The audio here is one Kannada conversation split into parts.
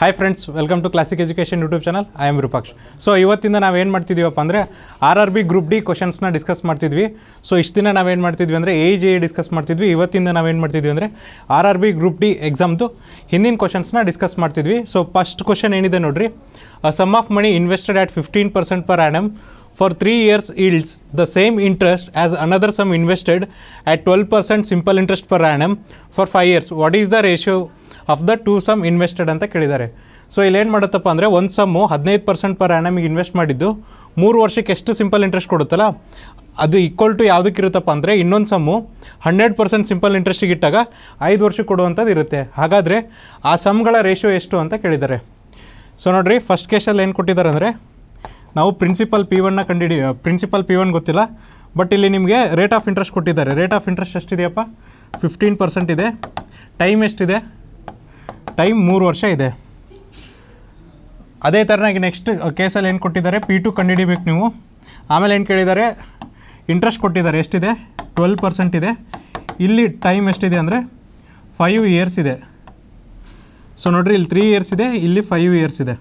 Hi friends welcome to classic education YouTube channel I am Rupaksh so ಇವತ್ತಿಂದ ಏನು ಮಾಡ್ತಿದ್ದೀವಪ್ಪ ಅಂದರೆ R R B group D ಕ್ವಶನ್ಸ್ನ ಡಿಸ್ಕಸ್ ಮಾಡ್ತಿದ್ವಿ ಸೊ ಇಷ್ಟು ದಿನ ನಾವೇನು ಮಾಡ್ತಿದ್ವಿ ಅಂದರೆ ಎ ಜೆ ಡಿಸ್ಕಸ್ ಮಾಡ್ತಿದ್ವಿ ಇವತ್ತಿಂದ ನಾವೇನು ಮಾಡ್ತಿದ್ವಿ ಅಂದರೆ R R B group D ಎಕ್ಸಾಮ್ದು ಹಿಂದಿನ ಕ್ವಶನ್ಸ್ನ ಡಿಸ್ಕಸ್ ಮಾಡ್ತಿದ್ವಿ ಸೊ ಫಸ್ಟ್ ಕ್ವಶನ್ ಏನಿದೆ ನೋಡಿರಿ sum of money invested at fifteen percent per annum for for years yields the same interest as another sum invested invested twelve percent simple interest per annum for five years what is the ratio of the two sum invested ಅಂತ ಕೇಳಿದ್ದಾರೆ ಸೊ ಇಲ್ಲೇನು ಮಾಡುತ್ತಪ್ಪ ಅಂದರೆ ಒಂದು ಸಮ್ಮು ಹದಿನೈದು ಪರ್ಸೆಂಟ್ ಪರ್ ಆ್ಯನಮಿಗೆ ಇನ್ವೆಸ್ಟ್ ಮಾಡಿದ್ದು ಮೂರು ವರ್ಷಕ್ಕೆ ಎಷ್ಟು ಸಿಂಪಲ್ ಇಂಟ್ರೆಸ್ಟ್ ಕೊಡುತ್ತಲ್ಲ ಅದು ಈಕ್ವಲ್ ಟು ಯಾವುದಕ್ಕಿರುತ್ತಪ್ಪ ಅಂದರೆ ಇನ್ನೊಂದು ಸಮ್ಮು ಹಂಡ್ರೆಡ್ ಪರ್ಸೆಂಟ್ ಸಿಂಪಲ್ ಇಂಟ್ರೆಸ್ಟಿಗೆ ಇಟ್ಟಾಗ ಐದು ವರ್ಷಕ್ಕೆ ಕೊಡುವಂಥದ್ದು ಇರುತ್ತೆ ಹಾಗಾದರೆ ಆ ಸಮ್ಗಳ ರೇಷಿಯೋ ಎಷ್ಟು ಅಂತ ಕೇಳಿದ್ದಾರೆ ಸೊ ನೋಡಿರಿ ಫಸ್ಟ್ ಕೇಸಲ್ಲಿ ಏನು ಕೊಟ್ಟಿದ್ದಾರೆ ಅಂದರೆ ನಾವು ಪ್ರಿನ್ಸಿಪಲ್ ಪಿ ಒನ್ನ ಕಂಡಿಡಿ ಪ್ರಿನ್ಸಿಪಲ್ ಪಿ ಒನ್ ಗೊತ್ತಿಲ್ಲ ಬಟ್ ಇಲ್ಲಿ ನಿಮಗೆ ರೇಟ್ ಆಫ್ ಇಂಟ್ರೆಸ್ಟ್ ಕೊಟ್ಟಿದ್ದಾರೆ ರೇಟ್ ಆಫ್ ಇಂಟ್ರೆಸ್ಟ್ ಎಷ್ಟಿದೆಯಪ್ಪ ಫಿಫ್ಟೀನ್ ಪರ್ಸೆಂಟ್ ಇದೆ ಟೈಮ್ ಎಷ್ಟಿದೆ ಟೈಮ್ ಮೂರು ವರ್ಷ ಇದೆ ಅದೇ ಥರನಾಗಿ ನೆಕ್ಸ್ಟ್ ಕೇಸಲ್ಲಿ ಏನು ಕೊಟ್ಟಿದ್ದಾರೆ ಪಿ ಟು ಕಂಡಿಡಿಬೇಕು ನೀವು ಆಮೇಲೆ ಏನು ಕೇಳಿದ್ದಾರೆ ಇಂಟ್ರೆಸ್ಟ್ ಕೊಟ್ಟಿದ್ದಾರೆ ಎಷ್ಟಿದೆ ಟ್ವೆಲ್ ಪರ್ಸೆಂಟ್ ಇದೆ ಇಲ್ಲಿ ಟೈಮ್ ಎಷ್ಟಿದೆ ಅಂದರೆ ಫೈವ್ ಇಯರ್ಸ್ ಇದೆ ಸೊ ನೋಡಿರಿ ಇಲ್ಲಿ ತ್ರೀ ಇಯರ್ಸ್ ಇದೆ ಇಲ್ಲಿ ಫೈವ್ ಇಯರ್ಸ್ ಇದೆ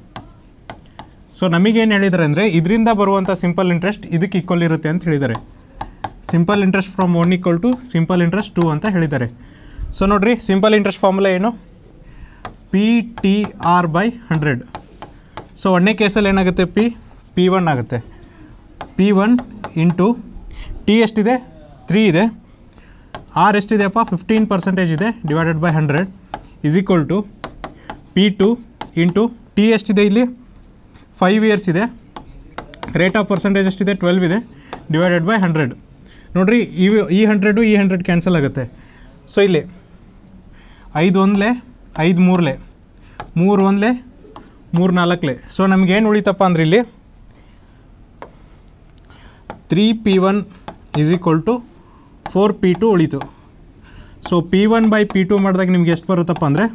ಸೊ ನಮಗೇನು ಹೇಳಿದ್ದಾರೆ ಅಂದರೆ ಇದರಿಂದ ಬರುವಂಥ ಸಿಂಪಲ್ ಇಂಟ್ರೆಸ್ಟ್ ಇದಕ್ಕೆ ಈಕ್ವಲ್ ಇರುತ್ತೆ ಅಂತ ಹೇಳಿದ್ದಾರೆ simple interest from one equal to simple interest two ಅಂತ ಹೇಳಿದ್ದಾರೆ ಸೊ ನೋಡಿರಿ ಸಿಂಪಲ್ ಇಂಟ್ರೆಸ್ಟ್ ಫಾರ್ಮುಲಾ ಏನು P T R by hundred so ಒಂದನೇ ಕೇಸಲ್ಲಿ ಏನಾಗುತ್ತೆ ಪಿ ಪಿ ಒನ್ ಆಗುತ್ತೆ ಪಿ ಒನ್ ಇಂಟು ಟಿ ಎಷ್ಟಿದೆ ತ್ರೀ ಇದೆ ಆರ್ ಎಷ್ಟಿದೆಯಪ್ಪ ಫಿಫ್ಟೀನ್ ಪರ್ಸೆಂಟೇಜ್ ಇದೆ divided by hundred is equal to P two into T ಎಷ್ಟಿದೆ ಇಲ್ಲಿ ಫೈವ್ ಇಯರ್ಸ್ ಇದೆ ರೇಟ್ ಆಫ್ ಪರ್ಸೆಂಟೇಜ್ ಎಷ್ಟಿದೆ ಟ್ವೆಲ್ವ್ ಇದೆ ಡಿವೈಡೆಡ್ ಬೈ ಹಂಡ್ರೆಡ್ ನೋಡಿರಿ ಇವು ಈ ಹಂಡ್ರೆಡು ಈ ಹಂಡ್ರೆಡ್ ಕ್ಯಾನ್ಸಲ್ ಆಗುತ್ತೆ ಸೊ ಇಲ್ಲಿ ಐದು ಒಂದಲೇ ಐದು ಮೂರಲೆ ಮೂರು ಒಂದಲೇ ಮೂರು ನಾಲ್ಕಲೆ ಸೊ ನಮಗೇನು ಉಳಿತಪ್ಪ ಅಂದ್ರೆ ಇಲ್ಲಿ three P one is equal to four P two ಉಳಿತು so P one by P two ಮಾಡಿದಾಗ ನಿಮ್ಗೆ ಎಷ್ಟು ಬರುತ್ತಪ್ಪ ಅಂದರೆ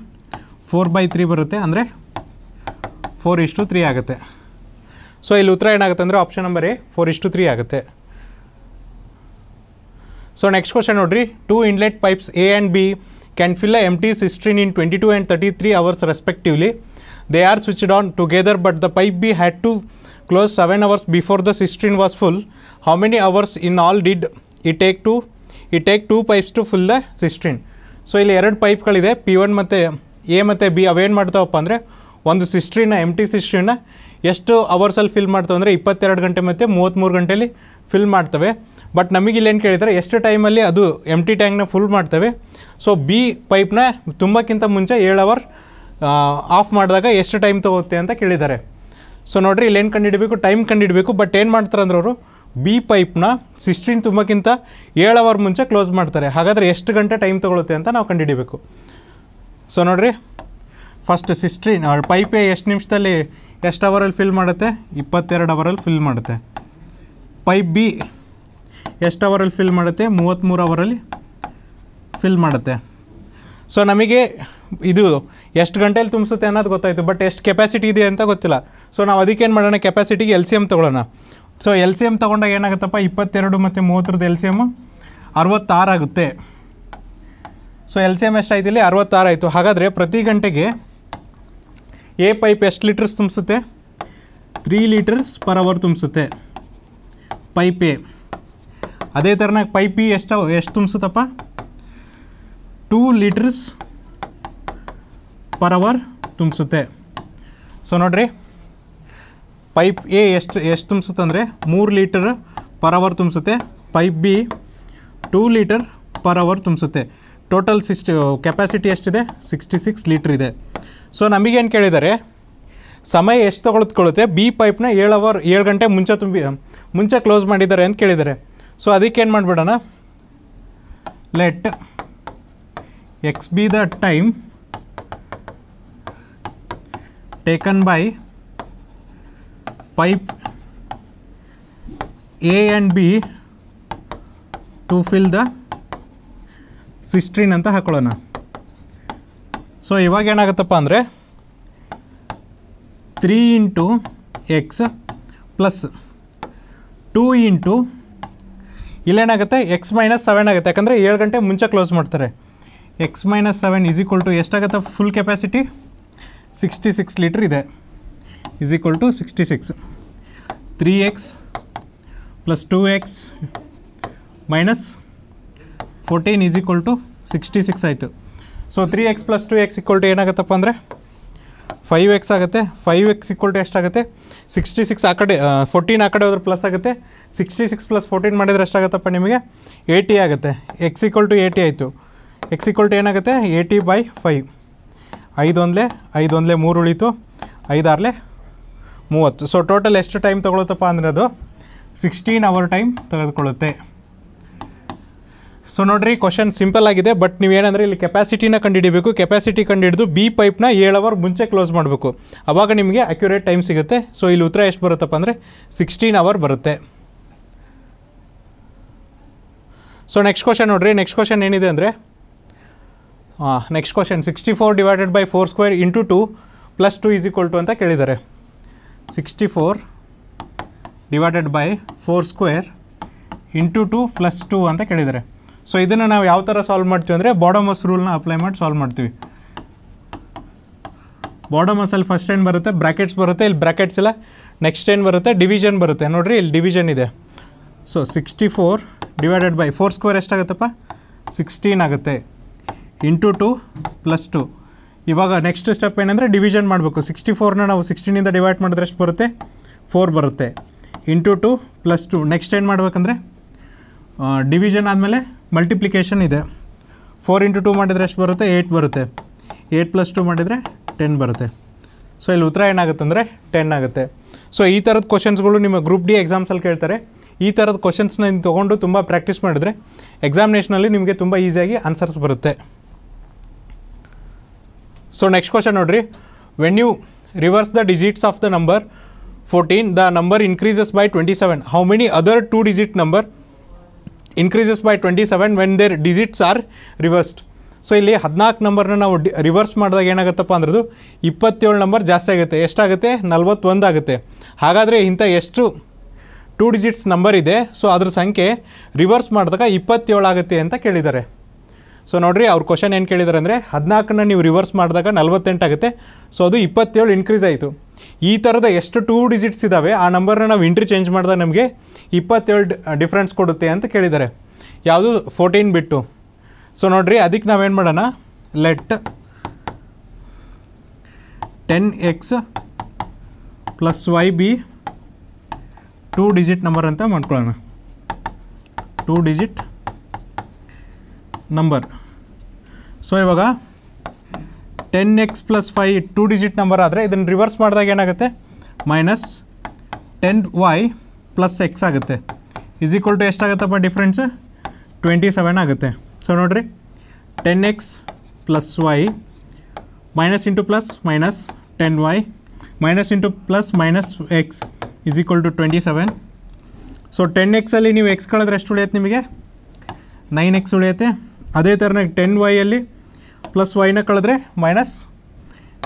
ಫೋರ್ ಬೈ ತ್ರೀ ಬರುತ್ತೆ ಅಂದರೆ ಫೋರ್ ಇಷ್ಟು ತ್ರೀ ಆಗುತ್ತೆ ಸೊ ಇಲ್ಲಿ ಉತ್ತರ ಏನಾಗುತ್ತೆ ಅಂದರೆ ಆಪ್ಷನ್ ನಂಬರ್ ಎ ಫೋರ್ ಇಷ್ಟು ತ್ರೀ ಆಗುತ್ತೆ ಸೊ ನೆಕ್ಸ್ಟ್ ಕ್ವಶನ್ ನೋಡಿರಿ two inlet pipes A and B can fill empty cistern in twenty two and thirty three hours respectively they are switched on together but the pipe B had to close seven hours before the cistern was full how many hours in all did it take to ಇ take two pipes to fill the ಸಿಸ್ಟ್ರೀನ್ so ಇಲ್ಲಿ ಎರಡು ಪೈಪ್ಗಳಿದೆ ಪಿ ಒನ್ ಮತ್ತು ಎ ಮತ್ತು ಬಿ ಅವೇನು ಮಾಡ್ತಾವಪ್ಪ ಅಂದರೆ ಒಂದು ಸಿಸ್ಟ್ರಿನ ಎಮ್ ಟಿ ಸಿಸ್ಟ್ರಿನ ಎಷ್ಟು ಅವರ್ಸಲ್ಲಿ ಫಿಲ್ ಮಾಡ್ತವೆ ಅಂದರೆ ಇಪ್ಪತ್ತೆರಡು ಗಂಟೆ ಮತ್ತು ಮೂವತ್ತ್ಮೂರು ಗಂಟೆಯಲ್ಲಿ ಫಿಲ್ ಮಾಡ್ತವೆ ಬಟ್ ಇಲ್ಲೇನು ಕೇಳಿದರೆ ಎಷ್ಟು ಟೈಮಲ್ಲಿ ಅದು ಎಮ್ ಟಿ ಟ್ಯಾಂಕ್ನ ಫುಲ್ ಮಾಡ್ತವೆ ಸೊ ಬಿ ಪೈಪ್ನ ತುಂಬಕ್ಕಿಂತ ಮುಂಚೆ ಏಳು ಅವರ್ ಆಫ್ ಮಾಡಿದಾಗ ಎಷ್ಟು ಟೈಮ್ ತೊಗುತ್ತೆ ಅಂತ ಕೇಳಿದ್ದಾರೆ ಸೊ ನೋಡಿರಿ ಇಲ್ಲೇನು ಕಂಡುಹಿಡಬೇಕು ಟೈಮ್ ಕಂಡುಹಿಡಬೇಕು ಬಟ್ ಏನು ಮಾಡ್ತಾರೆ ಅಂದ್ರೆ ಅವರು ಬಿ ಪೈಪ್ನ ಸಿಸ್ಟ್ರಿನ್ ತುಂಬಕ್ಕಿಂತ ಏಳು ಅವರ್ ಮುಂಚೆ ಕ್ಲೋಸ್ ಮಾಡ್ತಾರೆ ಹಾಗಾದರೆ ಎಷ್ಟು ಗಂಟೆ ಟೈಮ್ ತೊಗೊಳುತ್ತೆ ಅಂತ ನಾವು ಕಂಡುಹಿಡಬೇಕು ಸೊ ನೋಡಿರಿ ಫಸ್ಟ್ ಸಿಸ್ಟ್ರಿನ್ ಅವ್ರ ಪೈಪೇ ಎಷ್ಟು ನಿಮಿಷದಲ್ಲಿ ಎಷ್ಟು ಅವರಲ್ಲಿ ಫಿಲ್ ಮಾಡುತ್ತೆ ಇಪ್ಪತ್ತೆರಡು ಅವರಲ್ಲಿ ಫಿಲ್ ಮಾಡುತ್ತೆ ಪೈಪ್ ಬಿ ಎಷ್ಟು ಅವರಲ್ಲಿ ಫಿಲ್ ಮಾಡುತ್ತೆ ಮೂವತ್ತ್ಮೂರು ಅವರಲ್ಲಿ ಫಿಲ್ ಮಾಡುತ್ತೆ ಸೊ ನಮಗೆ ಇದು ಎಷ್ಟು ಗಂಟೆಯಲ್ಲಿ ತುಂಬಿಸುತ್ತೆ ಅನ್ನೋದು ಗೊತ್ತಾಯಿತು ಬಟ್ ಎಷ್ಟು ಕೆಪಾಸಿಟಿ ಇದೆ ಅಂತ ಗೊತ್ತಿಲ್ಲ ಸೊ ನಾವು ಅದಕ್ಕೇನು ಮಾಡೋಣ ಕೆಪಾಸಿಟಿಗೆ ಎಲ್ ಸಿ ಎಮ್ ತೊಗೊಳ್ಳೋಣ ಸೊ ಎಲ್ ಸಿ ಎಮ್ ತೊಗೊಂಡಾಗ ಏನಾಗುತ್ತಪ್ಪ ಇಪ್ಪತ್ತೆರಡು ಮತ್ತು ಮೂವತ್ತರದ್ದು ಎಲ್ ಸಿ ಎಮ್ ಅರವತ್ತಾರು ಆಗುತ್ತೆ ಸೊ ಎಲ್ ಸಿ ಎಮ್ ಎಷ್ಟಾಯ್ತಿಲ್ಲಿ ಇಲ್ಲಿ ಅರವತ್ತಾರು ಆಯಿತು ಹಾಗಾದರೆ ಪ್ರತಿ ಗಂಟೆಗೆ ಎ ಪೈಪ್ ಎಷ್ಟು ಲೀಟರ್ಸ್ ತುಂಬಿಸುತ್ತೆ ತ್ರೀ ಲೀಟರ್ಸ್ ಪರ್ ಅವರ್ ತುಂಬಿಸುತ್ತೆ ಪೈಪ್ ಎ ಅದೇ ಥರನಾಗ ಪೈಪ್ ಬಿ e ಎಷ್ಟು ಎಷ್ಟು ತುಂಬಿಸುತ್ತಪ್ಪ ಟೂ ಲೀಟರ್ಸ್ ಪರ್ ಅವರ್ ತುಂಬಿಸುತ್ತೆ ಸೊ ನೋಡ್ರಿ ಪೈಪ್ ಎ ಎಷ್ಟು ಎಷ್ಟು ಅಂದರೆ ಮೂರು ಲೀಟರ್ ಪರ್ ಅವರ್ ತುಂಬಿಸುತ್ತೆ pipe B two litre per hour ತುಂಬಿಸುತ್ತೆ ಟೋಟಲ್ ಸಿಕ್ಸ್ಟಿ ಕೆಪಾಸಿಟಿ ಎಷ್ಟಿದೆ ಸಿಕ್ಸ್ಟಿ ಸಿಕ್ಸ್ ಲೀಟ್ರ್ ಇದೆ ಸೊ ನಮಗೇನು ಕೇಳಿದ್ದಾರೆ ಸಮಯ ಎಷ್ಟು ತೊಗೊಳ್ತುಕೊಳ್ಳುತ್ತೆ ಬಿ ಪೈಪ್ನ ಏಳು ಅವರ್ ಏಳು ಗಂಟೆ ಮುಂಚೆ ತುಂಬಿ ಮುಂಚೆ ಕ್ಲೋಸ್ ಮಾಡಿದ್ದಾರೆ ಅಂತ ಕೇಳಿದ್ದಾರೆ ಸೊ ಏನು ಮಾಡಿಬಿಡೋಣ let X be the time taken by pipe A and B to fill the cistern ಅಂತ ಹಾಕೊಳ್ಳೋಣ ಸೊ ಇವಾಗ ಏನಾಗುತ್ತಪ್ಪ ಅಂದರೆ three into X plus two into ಇಲ್ಲೇನಾಗುತ್ತೆ ಎಕ್ಸ್ ಮೈನಸ್ ಸೆವೆನ್ ಆಗುತ್ತೆ ಯಾಕಂದರೆ ಏಳು ಗಂಟೆ ಮುಂಚೆ ಕ್ಲೋಸ್ ಮಾಡ್ತಾರೆ X minus seven is equal to ಎಷ್ಟಾಗುತ್ತೆ full capacity sixty six litre ಇದೆ is equal to sixty six three X plus two X minus fourteen is equal to sixty six ಆಯಿತು so three X plus two X equal to ಏನಾಗುತ್ತಪ್ಪ ಅಂದರೆ ಫೈವ್ ಎಕ್ಸ್ ಆಗುತ್ತೆ ಫೈವ್ ಎಕ್ಸ್ ಇಕ್ವಲ್ ಟು ಎಷ್ಟಾಗುತ್ತೆ ಸಿಕ್ಸ್ಟಿ ಸಿಕ್ಸ್ ಆ ಕಡೆ ಫೋರ್ಟೀನ್ ಆ ಕಡೆ ಹೋದ್ರೆ ಪ್ಲಸ್ ಆಗುತ್ತೆ ಸಿಕ್ಸ್ಟಿ ಸಿಕ್ಸ್ ಪ್ಲಸ್ ಫೋರ್ಟೀನ್ ಮಾಡಿದರೆ ಎಷ್ಟಾಗುತ್ತಪ್ಪ ನಿಮಗೆ ಏಯ್ಟಿ ಆಗುತ್ತೆ ಎಕ್ಸ್ ಇಕ್ವಲ್ ಟು ಏಯ್ಟಿ ಆಯಿತು ಎಕ್ಸ್ ಇಕ್ವಲ್ ಟು ಏನಾಗುತ್ತೆ ಏಯ್ಟಿ ಬೈ ಫೈವ್ ಐದು ಐದೊಂದಲೇ ಮೂರು ಉಳಿತು ಐದಾರಲೆ ಮೂವತ್ತು ಸೊ ಟೋಟಲ್ ಎಷ್ಟು ಟೈಮ್ ತೊಗೊಳುತ್ತಪ್ಪ ಅಂದರೆ ಅದು ಸಿಕ್ಸ್ಟೀನ್ ಅವರ್ ಟೈಮ್ ತೆಗೆದುಕೊಳ್ಳುತ್ತೆ ಸೊ ನೋಡ್ರಿ ಕ್ವಶನ್ ಸಿಂಪಲ್ ಆಗಿದೆ ಬಟ್ ನೀವು ಏನಂದರೆ ಇಲ್ಲಿ ಕೆಪಾಸಿಟಿನ ಕಂಡುಹಿಡಬೇಕು ಕೆಪಾಸಿಟಿ ಕಂಡುಹಿಡಿದು ಬಿ ಪೈಪ್ನ ಏಳು ಅವರ್ ಮುಂಚೆ ಕ್ಲೋಸ್ ಮಾಡಬೇಕು ಅವಾಗ ನಿಮಗೆ ಅಕ್ಯುರೇಟ್ ಟೈಮ್ ಸಿಗುತ್ತೆ ಸೊ ಇಲ್ಲಿ ಉತ್ತರ ಎಷ್ಟು ಬರುತ್ತಪ್ಪ ಅಂದರೆ ಸಿಕ್ಸ್ಟೀನ್ ಅವರ್ ಬರುತ್ತೆ ಸೊ ನೆಕ್ಸ್ಟ್ ಕ್ವಶನ್ ನೋಡ್ರಿ ನೆಕ್ಸ್ಟ್ ಕ್ವಶನ್ ಏನಿದೆ ಅಂದರೆ ಹಾಂ next question sixty four divided by four square into two plus two is equal to ಅಂತ ಕೇಳಿದ್ದಾರೆ sixty four divided by four square into two plus two ಅಂತ ಕೇಳಿದ್ದಾರೆ ಸೊ ಇದನ್ನು ನಾವು ಯಾವ ಥರ ಸಾಲ್ವ್ ಮಾಡ್ತೀವಿ ಅಂದರೆ ಬಾಡಮಸ್ ರೂಲ್ನ ಅಪ್ಲೈ ಮಾಡಿ ಸಾಲ್ವ್ ಮಾಡ್ತೀವಿ ಅಲ್ಲಿ ಫಸ್ಟ್ ಏನು ಬರುತ್ತೆ ಬ್ರ್ಯಾಕೆಟ್ಸ್ ಬರುತ್ತೆ ಇಲ್ಲಿ ಬ್ರ್ಯಾಕೆಟ್ಸ್ ಇಲ್ಲ ನೆಕ್ಸ್ಟ್ ಏನು ಬರುತ್ತೆ ಡಿವಿಷನ್ ಬರುತ್ತೆ ನೋಡಿರಿ ಇಲ್ಲಿ ಡಿವಿಷನ್ ಇದೆ so sixty four divided by four square ಎಷ್ಟಾಗುತ್ತಪ್ಪ ಸಿಕ್ಸ್ಟೀನ್ ಆಗುತ್ತೆ ಇಂಟು ಟು ಪ್ಲಸ್ ಟು ಇವಾಗ ನೆಕ್ಸ್ಟ್ ಸ್ಟೆಪ್ ಏನಂದರೆ ಡಿವಿಷನ್ ಮಾಡಬೇಕು ಸಿಕ್ಸ್ಟಿ ಫೋರ್ನ ನಾವು ಸಿಕ್ಸ್ಟೀನಿಂದ ಡಿವೈಡ್ ಮಾಡಿದ್ರೆ ಎಷ್ಟು ಬರುತ್ತೆ ಫೋರ್ ಬರುತ್ತೆ into two plus two next ಏನು ಮಾಡಬೇಕಂದ್ರೆ ಡಿವಿಷನ್ ಆದಮೇಲೆ ಮಲ್ಟಿಪ್ಲಿಕೇಶನ್ ಇದೆ ಫೋರ್ ಇಂಟು ಟೂ ಮಾಡಿದರೆ ಎಷ್ಟು ಬರುತ್ತೆ ಏಯ್ಟ್ ಬರುತ್ತೆ ಏಯ್ಟ್ ಪ್ಲಸ್ ಟು ಮಾಡಿದರೆ ಟೆನ್ ಬರುತ್ತೆ ಸೊ ಇಲ್ಲಿ ಉತ್ತರ ಏನಾಗುತ್ತೆ ಅಂದರೆ ಟೆನ್ ಆಗುತ್ತೆ ಸೊ ಈ ಥರದ ಕ್ವಶನ್ಸ್ಗಳು ನಿಮ್ಮ ಗ್ರೂಪ್ ಡಿ ಎಕ್ಸಾಮ್ಸಲ್ಲಿ ಕೇಳ್ತಾರೆ ಈ ಥರದ ಕ್ವಶನ್ಸ್ನ ನೀವು ತೊಗೊಂಡು ತುಂಬ ಪ್ರಾಕ್ಟೀಸ್ ಮಾಡಿದ್ರೆ ಎಕ್ಸಾಮಿನೇಷನಲ್ಲಿ ನಿಮಗೆ ತುಂಬ ಈಸಿಯಾಗಿ ಆನ್ಸರ್ಸ್ ಬರುತ್ತೆ ಸೊ ನೆಕ್ಸ್ಟ್ ಕ್ವಶನ್ ನೋಡಿರಿ when you reverse the digits of the number fourteen the number increases by twenty seven how many other two digit number increases by twenty seven when their digits are reversed so ಇಲ್ಲಿ ಹದಿನಾಲ್ಕು ನಂಬರ್ನ ನಾವು ಡಿ ರಿವರ್ಸ್ ಮಾಡಿದಾಗ ಏನಾಗುತ್ತಪ್ಪ ಅಂದ್ರದು ಇಪ್ಪತ್ತೇಳು ನಂಬರ್ ಜಾಸ್ತಿ ಆಗುತ್ತೆ ಎಷ್ಟಾಗುತ್ತೆ ನಲ್ವತ್ತೊಂದು ಆಗುತ್ತೆ ಹಾಗಾದರೆ ಇಂಥ ಎಷ್ಟು ಟೂ ಡಿಜಿಟ್ಸ್ ನಂಬರ್ ಇದೆ ಸೊ ಅದ್ರ ಸಂಖ್ಯೆ ರಿವರ್ಸ್ ಮಾಡಿದಾಗ ಇಪ್ಪತ್ತೇಳು ಆಗುತ್ತೆ ಅಂತ ಕೇಳಿದ್ದಾರೆ ಸೊ ನೋಡಿರಿ ಅವ್ರ ಕ್ವಶನ್ ಏನು ಕೇಳಿದ್ದಾರೆ ಅಂದರೆ ಹದಿನಾಲ್ಕನ್ನ ನೀವು ರಿವರ್ಸ್ ಮಾಡಿದಾಗ ನಲ್ವತ್ತೆಂಟಾಗುತ್ತೆ ಸೊ ಅದು ಇಪ್ಪತ್ತೇಳು ಇನ್ಕ್ರೀಸ್ ಆಯಿತು ಈ ಥರದ ಎಷ್ಟು ಟೂ ಡಿಜಿಟ್ಸ್ ಇದ್ದಾವೆ ಆ ನಂಬರ್ನ ನಾವು ಇಂಟ್ರಿ ಚೇಂಜ್ ಮಾಡಿದಾಗ ನಮಗೆ ಇಪ್ಪತ್ತೇಳು ಡಿಫ್ರೆನ್ಸ್ ಕೊಡುತ್ತೆ ಅಂತ ಕೇಳಿದ್ದಾರೆ ಯಾವುದು ಫೋರ್ಟೀನ್ ಬಿಟ್ಟು ಸೊ ನೋಡ್ರಿ ಅದಕ್ಕೆ ನಾವೇನು ಮಾಡೋಣ let ten x plus y be two digit number ಅಂತ ಮಾಡ್ಕೊಳ್ಳೋಣ ಟೂ ಡಿಜಿಟ್ ನಂಬರ್ ಸೊ ಇವಾಗ ten x plus y two digit number ಆದರೆ ಇದನ್ನು ರಿವರ್ಸ್ ಮಾಡಿದಾಗ ಏನಾಗುತ್ತೆ minus ten y plus x ಆಗುತ್ತೆ ಇಸ್ ಈಕ್ವಲ್ ಟು ಎಷ್ಟಾಗುತ್ತಪ್ಪ ಡಿಫ್ರೆನ್ಸ್ ಟ್ವೆಂಟಿ ಸೆವೆನ್ ಆಗುತ್ತೆ ಸೊ ನೋಡಿರಿ ten x plus y minus into plus minus ten y minus into plus minus x is equal to twenty seven so ten ಎಕ್ಸಲ್ಲಿ ನೀವು ಎಕ್ಸ್ ಕಳೆದ್ರೆ ಎಷ್ಟು ಉಳಿಯುತ್ತೆ ನಿಮಗೆ ನೈನ್ ಎಕ್ಸ್ ಉಳಿಯುತ್ತೆ ಅದೇ ಥರನೇ ಟೆನ್ ವೈಯಲ್ಲಿ ಪ್ಲಸ್ ವೈನ ಕಳೆದ್ರೆ ಮೈನಸ್